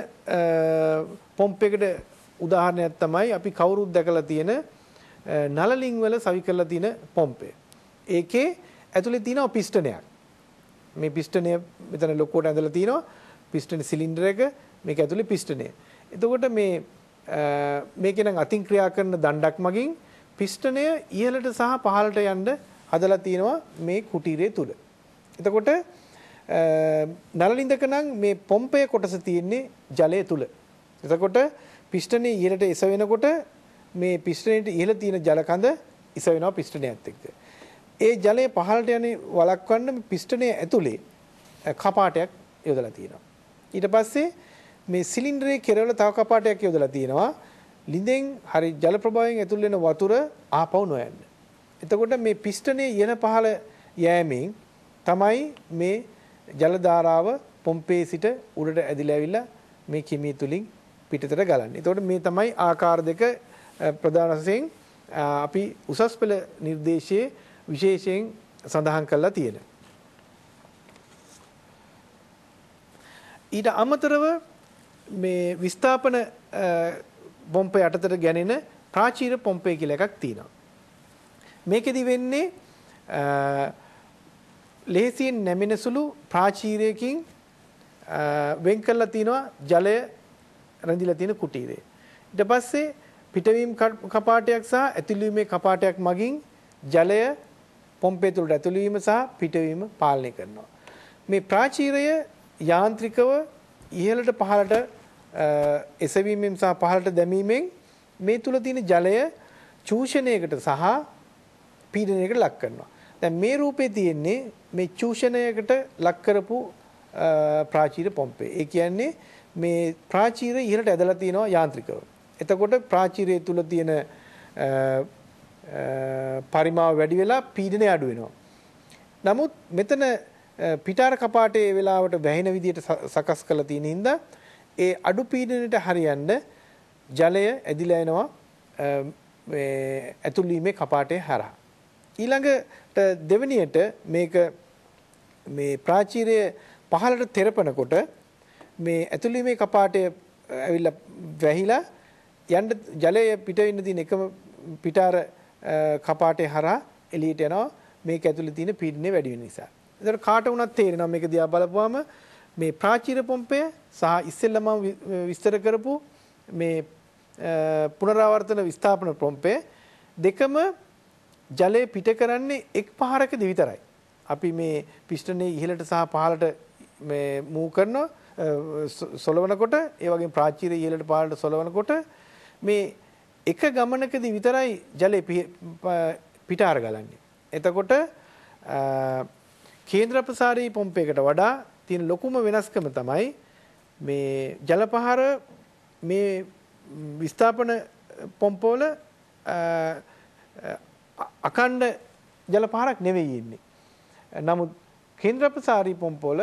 පොම්ප් එකට උදාහරණයක් තමයි අපි කවුරුත් දැකලා තියෙන නලලින් වල සවි කරලා තියෙන පොම්පය. ඒකේ ඇතුලේ තියෙනවා පිස්ටනයක්. මේ පිස්ටනය මෙතන ලොකුවට ඇඳලා තියෙනවා. පිස්ටන සිලින්ඩර් එක මේක ඇතුලේ පිස්ටනය. එතකොට මේ මේකේ නම් අතින් ක්‍රියා කරන දණ්ඩක් මගින් පිස්ටනය ඉහළට සහ පහළට යන්න හදලා තියෙනවා මේ කුටීරය තුල. එතකොට නලනින්දක නම් මේ පොම්පය කොටස තියෙන්නේ ජලය තුල. එතකොට පිස්ටනේ ඉහළට එසවෙනකොට මේ පිස්ටනේට ඉහළ තියෙන ජල කඳ ඉසවෙනවා පිස්ටනයත් එක්ක. ඒ ජලය පහළට යන්නේ වළක්වන්න පිස්ටනය ඇතුලේ කපාටයක් යොදලා තියෙනවා. ඊට පස්සේ මේ සිලින්ඩරේ කෙරවල තව කපාටයක් යොදලා තියෙනවා. ලිඳෙන් හරි ජල ප්‍රවාහයෙන් ඇතුල් වෙන වතුර ආපහු නොයන්න. එතකොට මේ පිස්ටනයේ යන පහළ යෑමෙන් තමයි මේ ජල ධාරාව පොම්පේ සිට උඩට ඇදිලා ඇවිල්ලා මේ කිමිය තුලින් පිටතට ගලන්නේ. එතකොට මේ තමයි ආකාර දෙක ප්‍රධාන වශයෙන් අපි උසස් පෙළ නිර්දේශයේ විශේෂයෙන් සඳහන් කරලා තියෙන. ඊට අමතරව මේ විස්ථාපන පොම්ප යටතට ගැනෙන ප්‍රාචීර පොම්පේ කියලා එකක් තියෙනවා. මේකෙදි වෙන්නේ ලේසියෙන් නැමෙන සුළු ප්‍රාචීරයකින් වෙන් කරලා තිනවා ජලය රැඳිලා තියෙන කුටීරය. ඊට පස්සේ පිටවීම කපාටයක් සහ ඇතුළුවීමේ කපාටයක් මගින් ජලය පොම්පේ තුළට ඇතුළුවීම සහ පිටවීම පාලනය කරනවා. මේ ප්‍රාචීරය යාන්ත්‍රිකව ඉහළට පහළට එසවීමෙන් සහ පහළට දැමීමෙන් මේ තුල තියෙන ජලය චූෂණයකට සහ පීඩනයකට ලක් කරනවා. දැන් මේ රූපේ තියෙන්නේ මේ චූෂණයකට ලක් කරපු ප්‍රාචීර පොම්පේ. ඒ කියන්නේ මේ ප්‍රාචීර ඉහළට ඇදලා තිනවා යාන්ත්‍රිකව. එතකොට ප්‍රාචීරය තුල තියෙන පරිමාව වැඩි වෙලා පීඩනය අඩු වෙනවා. නමුත් මෙතන පිටාර කපාටේ ඒ වෙලාවට වැහෙන විදියට සකස් කරලා තියෙන හින්දා ඒ අඩු පීඩනයට හරියන්න ජලය ඇදිලා එනවා මේ ඇතුළීමේ කපාටේ හරහා. ඊළඟට දෙවැනියට මේක මේ ප්‍රාචීරය පහළට තෙරපනකොට මේ ඇතුළේ මේ කපාටය ඇවිල්ලා වැහිලා යන්න ජලය පිට වෙන්න තියෙන එකම පිටාර කපාටේ හරහා එළියට යනවා මේක ඇතුළේ තියෙන පීඩනය වැඩි වෙන නිසා. ඒතර කාට වුණත් තේරෙනවා මේක දිහා බලපුවාම මේ ප්‍රාචීර පොම්පය සහ ඉස්සෙල්ලම විස්තර කරපු මේ පුනරාවර්තන විස්ථාපන පොම්පය දෙකම ජලය පිට කරන්නේ එක් පහරකදී විතරයි. අපි මේ පිස්ටනේ ඉහළට සහ පහළට මේ මූව් කරනවා සොලවනකොට ඒ වගේම ප්‍රාචීරය ඉහළට පහළට සොලවනකොට මේ එක ගමනකදී විතරයි ජලය පිට අරගලන්නේ. එතකොට කේන්ද්‍ර ප්‍රසාරී පොම්පයකට වඩා තියෙන ලොකුම වෙනස්කම තමයි මේ ජල පහර මේ විස්ථාපන පොම්පවල අකණ්ඩ ජල පහරක් නෙවෙයි ඉන්නේ. නමුත් කේන්ද්‍රප්‍රසාරී පොම්පොල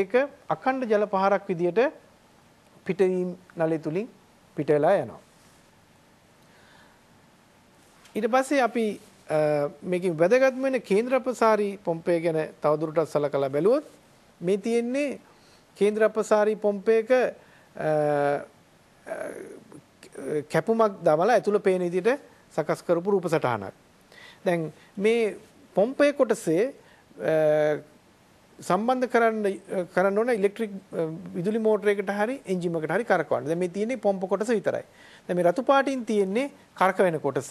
ඒක අකණ්ඩ ජල පහරක් විදියට පිටවීම නලය තුලින් පිට වෙලා යනවා. ඊට පස්සේ අපි මේකෙන් වැදගත්ම වෙන කේන්ද්‍රප්‍රසාරී පොම්පය ගැන තවදුරටත් සලකලා බැලුවොත් මේ තියෙන්නේ කේන්ද්‍රප්‍රසාරී පොම්පයක කැපුමක් දමලා ඇතුළ පේන විදිහට සකස් කරපු රූප සටහනක්. දැන් මේ පොම්පේ කොටසේ සම්බන්ධ කරන්න කරන්න ඕන ඉලෙක්ට්‍රික් විදුලි මෝටරයකට හරි එන්ජින් එකකට හරි කරකවන්න. දැන් මේ තියෙන්නේ පොම්ප කොටස විතරයි. දැන් මේ රතු පාටින් තියෙන්නේ කරකවෙන කොටස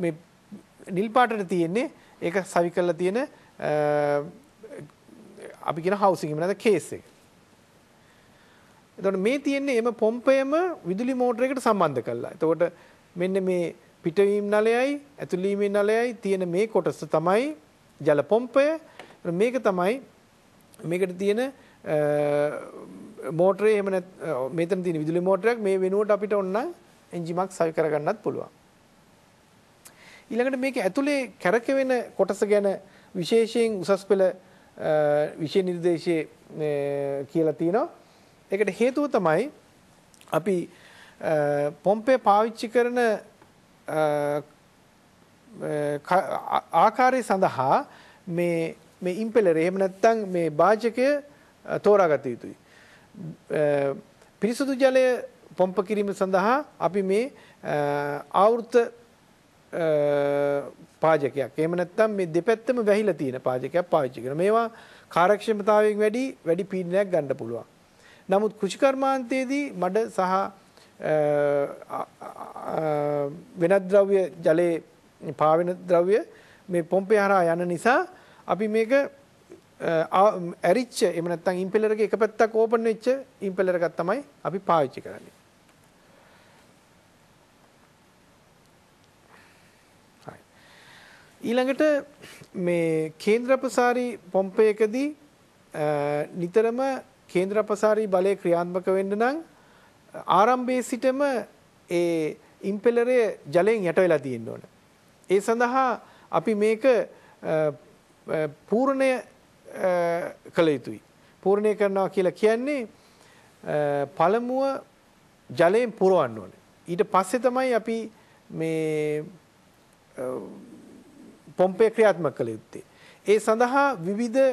මේ නිල් පාටට තියෙන්නේ ඒක සවි කරලා තියෙන අපි කියන හවුසින් එක නේද කේස් එක. එතකොට මේ තියෙන්නේ එම පොම්පයම විදුලි මෝටරයකට සම්බන්ධ කරලා. එතකොට මෙන්න මේ පිටවීම් නලයයි ඇතුළීමේ නලයයි තියෙන මේ කොටස තමයි ජල පොම්පය. මේක තමයි මේකට තියෙන මෝටරේ එහෙම නැත් මෙතන තියෙන විදුලි මෝටරයක් මේ වෙනුවට අපිට ඔන්න එන්ජිමක් සවි කරගන්නත් පුළුවන්. ඊළඟට මේක ඇතුලේ කැරකෙන කොටස ගැන විශේෂයෙන් උසස් පෙළ විෂය නිර්දේශයේ කියලා තියෙනවා. ඒකට හේතුව තමයි අපි පොම්පේ පාවිච්චි කරන ආකාරය සඳහා මේ මේ ඉම්පෙලර් එහෙම නැත්නම් මේ භාජකය තෝරාගත යුතුයි. පිරිසුදු ජලය පොම්ප කිරීම සඳහා අපි මේ ආවෘත පාජකයක්. එහෙම නැත්නම් මේ දෙපැත්තම වැහිලා තියෙන පාජකයක් පාවිච්චි කරනවා. මේවා කාර්යක්ෂමතාවයෙන් වැඩි වැඩි පීඩනයක් ගන්න පුළුවන්. නමුත් කෘෂිකර්මාන්තයේදී මඩ සහ වෙනත් ද්‍රව්‍ය ජලයේ පාවෙන ද්‍රව්‍ය මේ පොම්පේ හරහා යන නිසා අපි මේක ඇරිච්ච එහෙම නැත්නම් ඉම්පෙලර් එක එක පැත්තක් ඕපන් වෙච්ච ඉම්පෙලර් එකක් තමයි අපි පාවිච්චි කරන්නේ. හරි. ඊළඟට මේ කේන්ද්‍ර ප්‍රසාරී පොම්පයකදී නිතරම කේන්ද්‍ර ප්‍රසාරී බලය ක්‍රියාත්මක වෙන්න නම් ආරම්භයේ සිටම ඒ ඉම්පෙලරය ජලයෙන් යට වෙලා තියෙන්න ඕන. ඒ සඳහා අපි මේක පූර්ණය කළ යුතුයි. පූර්ණය කරනවා කියලා කියන්නේ පළමුව ජලයෙන් පුරවන්න ඕනේ. ඊට පස්සේ තමයි අපි මේ පොම්පේ ක්‍රියාත්මක කළ යුත්තේ. ඒ සඳහා විවිධ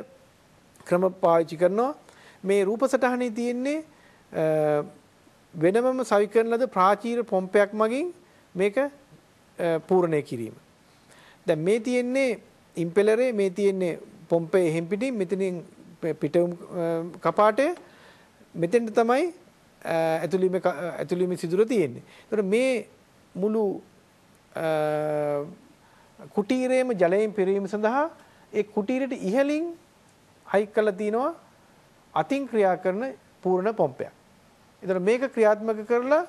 ක්‍රම පාවිච්චි කරනවා. මේ රූප සටහනේ තියෙන්නේ වෙනමම සවි කරන ලද ප්‍රාචීර පොම්පයක් මගින් මේක පූර්ණය කිරීම. දැන් මේ තියෙන්නේ ඉම්පෙලරේ මේ තියෙන්නේ පොම්පේ එහෙම් පිටින් මෙතනින් පිටුම් කපාටය මෙතෙන්ට තමයි ඇතුළීම ඇතුළීම සිදුර තියෙන්නේ. ඒතර මේ මුළු කුටීරේම ජලයෙන් පිරීම සඳහා ඒ කුටීරයට ඉහලින් හයික් කරලා තිනවා අතින් ක්‍රියා කරන පූර්ණ පොම්පයක්. එතකොට මේක ක්‍රියාත්මක කරලා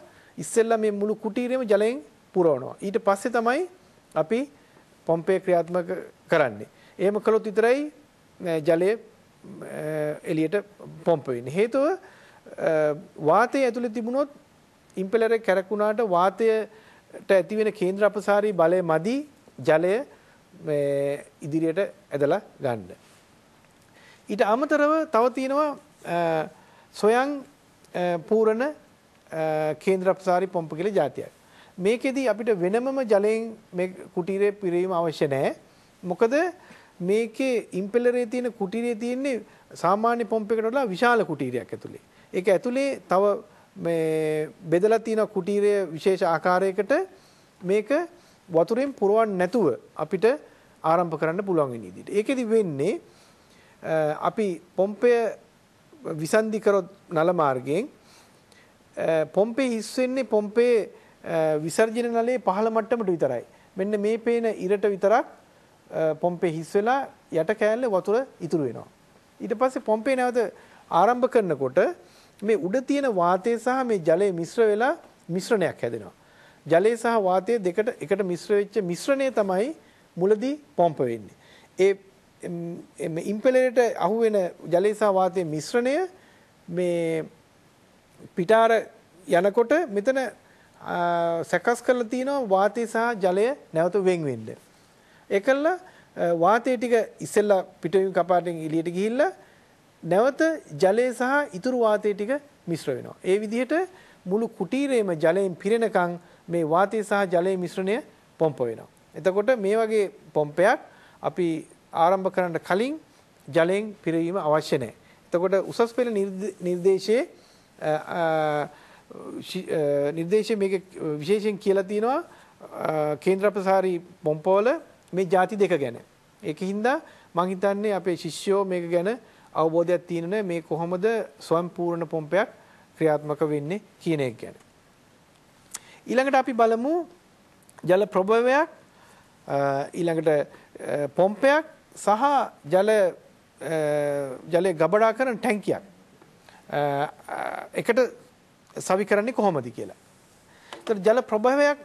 ඉස්සෙල්ලා මේ මුළු කුටීරෙම ජලයෙන් පුරවනවා. ඊට පස්සේ තමයි අපි පොම්පේ ක්‍රියාත්මක කරන්නේ. එහෙම කළොත් විතරයි ජලය එළියට පොම්ප වෙන්නේ. හේතුව වාතය ඇතුලේ තිබුණොත් ඉම්පෙලර් එක කැරකුණාට වාතයට ඇති වෙන කේන්ද්‍ර අපසාරී බලය මදි ජලය මේ ඉදිරියට ඇදලා ගන්න. ඊට අමතරව තව තියෙනවා සොයන් පූරණ කේන්ද්‍රප්සාරි පොම්ප කියලා જાතියක්. මේකෙදී අපිට වෙනමම ජලයෙන් මේ කුටීරේ පිරීම අවශ්‍ය නැහැ. මොකද මේකේ ඉම්පෙලරේ තියෙන කුටීරේ තියෙන්නේ සාමාන්‍ය පොම්පයකට වඩා විශාල කුටීරයක් ඇතුලේ. ඒක ඇතුලේ තව මේ බෙදලා තියෙන කුටීරය විශේෂ ආකාරයකට මේක වතුරෙන් පුරවන්න නැතුව අපිට ආරම්භ කරන්න පුළුවන් වෙන විදිහට. ඒකෙදි වෙන්නේ අපි පොම්පය විසන්ධි කරොත් නල මාර්ගයෙන් පොම්පේ හිස් වෙන්නේ පොම්පේ විසර්ජන නලයේ පහළ මට්ටමට විතරයි. මෙන්න මේ පේන ඉරට විතරක් පොම්පේ හිස් වෙලා යට කෑල්ල වතුර ඉතුරු වෙනවා. ඊට පස්සේ පොම්පේ නැවත ආරම්භ කරනකොට මේ උඩ තියෙන වාතය සහ මේ ජලය මිශ්‍ර වෙලා මිශ්‍රණයක් හැදෙනවා. ජලය සහ වාතය දෙකට එකට මිශ්‍ර වෙච්ච මිශ්‍රණය තමයි මුලදී පොම්ප වෙන්නේ. ඒ මේ ඉම්පෙලරට අහුවෙන ජලය සහ වාතයේ මිශ්‍රණය මේ පිටාර යනකොට මෙතන සකස් කරලා තියෙනවා වාතය සහ ජලය නැවත වෙන් වෙන්න. ඒකල්ල වාතය ටික ඉස්සෙල්ලා පිටවීම කපාටෙන් එළියට ගිහිල්ලා නැවත ජලය සහ ඉතුරු වාතය ටික මිශ්‍ර වෙනවා. ඒ විදිහට මුළු කුටීරේම ජලයෙන් පිරෙනකන් මේ වාතය සහ ජලයේ මිශ්‍රණය පොම්ප වෙනවා. එතකොට මේ වගේ පොම්පයක් අපි ආරම්භ කරන්න කලින් ජලයෙන් පිරවීම අවශ්‍ය නැහැ. එතකොට උසස් පෙළ නිර්දේශයේ නිර්දේශයේ මේක විශේෂයෙන් කියලා තියෙනවා කේන්ද්‍ර ප්‍රසාරී පොම්පෝල මේ ಜಾති දෙක ගැන. ඒකින්ද මම හිතන්නේ අපේ ශිෂ්‍යෝ මේක ගැන අවබෝධයක් තියෙන මේ කොහොමද ස්වයංපූර්ණ පොම්පයක් ක්‍රියාත්මක වෙන්නේ කියන එක ගැන. ඊළඟට අපි බලමු ජල ප්‍රභවයක් ඊළඟට පොම්පයක් සහ ජල ජලය ගබඩා කරන ටැංකියක් එකට සවි කරන්නේ කොහොමද කියලා. ඒතර ජල ප්‍රභවයක්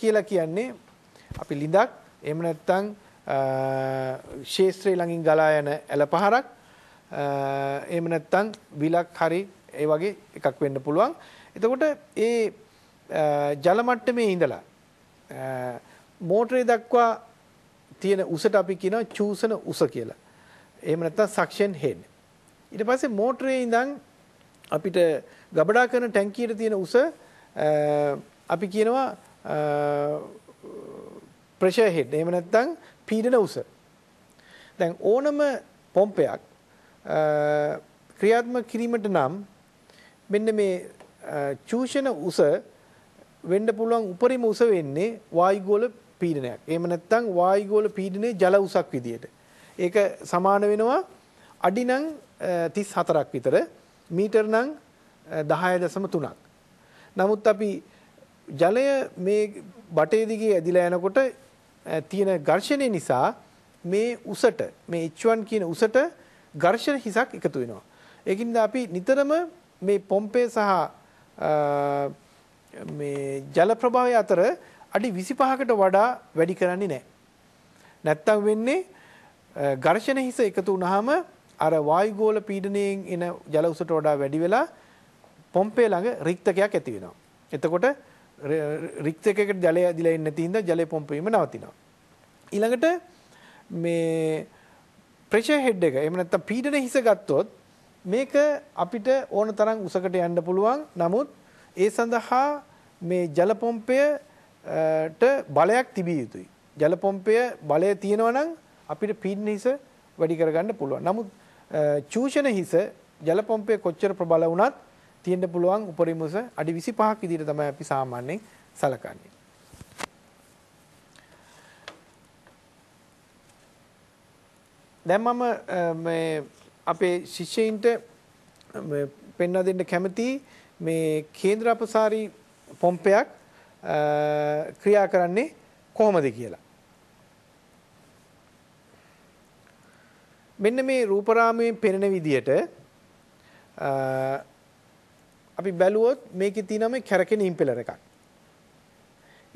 කියලා කියන්නේ අපි ලිඳක් එහෙම නැත්නම් ශේස්ත්‍රේ ළඟින් ගලා යන ඇලපහරක් එහෙම නැත්නම් විලක් හරි ඒ වගේ එකක් වෙන්න පුළුවන්. එතකොට ඒ ජල මට්ටමේ ඉඳලා මෝටරේ දක්වා තියෙන උසට අපි කියනවා චූසන උස කියලා. එහෙම නැත්නම් සක්ෂන් හෙඩ්. ඊට පස්සේ මෝටරේ ඉඳන් අපිට ගබඩා කරන ටැංකියට තියෙන උස අපි කියනවා ප්‍රෙෂර් හෙඩ්. එහෙම නැත්නම් පීඩන උස. දැන් ඕනම පොම්පයක් ක්‍රියාත්මක කිරීමට නම් මෙන්න මේ චූෂණ උස වෙන්න පුළුවන් උපරිම උස වෙන්නේ වායුගෝල පීඩනයක්. එහෙම නැත්නම් වායුගෝල පීඩනයේ ජල උසක් විදියට. ඒක සමාන වෙනවා අඩි නම් 34ක් විතර, මීටර නම් 10.3ක්. නමුත් අපි ජලය මේ බටේ දිගේ ඇදිලා යනකොට තියෙන ඝර්ෂණය නිසා මේ උසට මේ H1 කියන උසට ඝර්ෂණ හිසක් එකතු වෙනවා. ඒකින්ද අපි නිතරම මේ පොම්පේ සහ මේ ජල ප්‍රභාවය අතර අඩි 25කට වඩා වැඩි කරන්නේ නැහැ. නැත්තම් වෙන්නේ ඝර්ෂණ හිස එකතු වුනහම අර වායුගෝල පීඩනයෙන් එන ජල උසට වඩා වැඩි වෙලා පොම්පේ ළඟ රික්තකයක් ඇති වෙනවා. එතකොට රික්තකයකට ජලය ඇදිලා ඉන්නේ නැති හින්දා ජලය පොම්ප වීම නවතිනවා. ඊළඟට මේ ප්‍රෙෂර් හෙඩ් එක එහෙම නැත්නම් පීඩන හිස ගත්තොත් මේක අපිට ඕන තරම් උසකට යන්න පුළුවන්. නමුත් ඒ සඳහා මේ ජල පොම්පය ට බලයක් තිබිය යුතුයි. ජලපොම්පය බලය තියෙනවනම් අපිට පින්න හිස වැඩි කරගන්න පුළුවන්. නමුත් චූෂණ හිස ජලපොම්පය කොච්චර ප්‍රබල වුණත් තියෙන්න පුළුවන් උපරිම උස අඩි 25ක් විදිහට තමයි අපි සාමාන්‍යයෙන් සලකන්නේ. දැන් මම මේ අපේ ශිෂ්‍යයින්ට පෙන්වා දෙන්න කැමති මේ කේන්ද්‍ර අපසාරී පොම්පයක් ක්‍රියා කරන්නේ කොහොමද කියලා. මෙන්න මේ රූපරාමයෙන් පෙනෙන විදියට අපි බැලුවොත් මේකේ තියෙන මේ කැරකෙන ඉම්පෙලර් එකක්.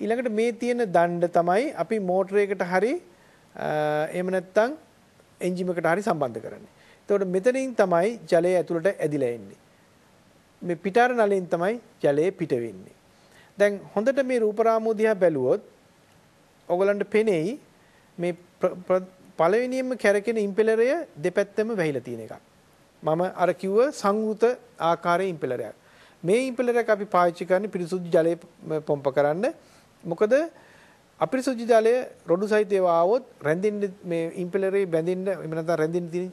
ඊළඟට මේ තියෙන දණ්ඩ තමයි අපි මෝටරයකට හරි එහෙම නැත්නම් එන්ජින් එකට හරි සම්බන්ධ කරන්නේ. එතකොට මෙතනින් තමයි ජලය ඇතුළට ඇදිලා එන්නේ. මේ පිටාර නලෙන් තමයි ජලය පිට වෙන්නේ. දැන් හොඳට මේ රූප රාමෝ දිහා බැලුවොත් ඔයගලන්ට පෙනෙයි මේ පළවෙනියෙන්ම කැරකෙන ඉම්පෙලරය දෙපැත්තම වැහිලා තියෙන එකක්. මම අර කිව්ව සංවෘත ආකාරයේ ඉම්පෙලරයක්. මේ ඉම්පෙලරයක් අපි පාවිච්චි කරන්නේ පිරිසුදු ජලය පොම්ප කරන්න. මොකද අපිරිසුදු ජලය රොඩු සහිත ඒවා ආවොත් රැඳෙන්න මේ ඉම්පෙලරේ බැඳෙන්න එහෙම නැත්නම් රැඳෙන්න තියෙන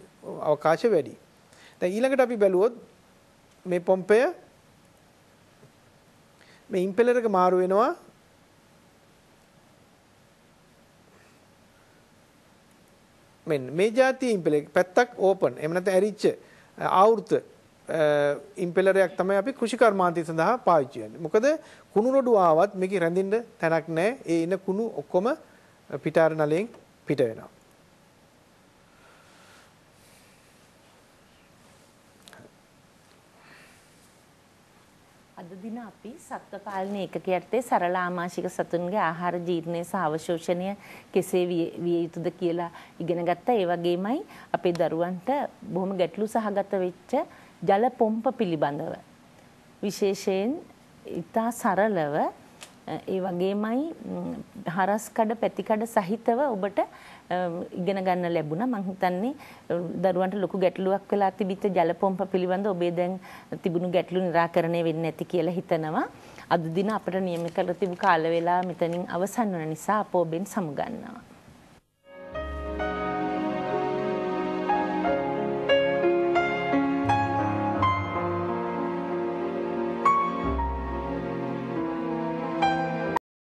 අවකාශය වැඩි. දැන් ඊළඟට අපි බැලුවොත් මේ පොම්පය මේ ඉම්පෙලර් එක මාරු වෙනවා මෙන්න මේ જાතිය ඉම්පෙලර් පැත්තක් ඕපන් එහෙම නැත්නම් ඇරිච්ච ආවෘත ඉම්පෙලරයක් තමයි අපි කෘෂිකර්මාන්තය සඳහා පාවිච්චි කරන්නේ. මොකද කුණු රොඩු ආවත් මේකේ රැඳෙන්න තැනක් නැහැ. ඒ ඉන කුණු ඔක්කොම පිටාර නලයෙන් පිට වෙනවා. අද දින අපි සත්ව පාලන ඒකක යටතේ සරල ආමාශික සතුන්ගේ ආහාර ජීර්ණය සහ අවශෝෂණය කෙසේ විය යුතුද කියලා ඉගෙන ගත්තා. ඒ වගේමයි අපේ දරුවන්ට බොහොම ගැටලු සහගත වෙච්ච ජල පොම්ප පිළිබඳව විශේෂයෙන් ඉතා සරලව ඒ වගේමයි හරස්කඩ පැතිකඩ සහිතව ඔබට ඉගෙන ගන්න ලැබුණා. මං හිතන්නේ දරුවන්ට ලොකු ගැටලුවක් වෙලා තිබිච්ච ජල පොම්ප පිළිබඳ ඔබේ දැන් තිබුණු ගැටලු निराකරණය වෙන්නේ නැති කියලා හිතනවා. අද දින අපට නියම කරලා තිබු කාල වේලාව මෙතනින් අවසන් වන නිසා අප ඔබෙන් සමුගන්නවා.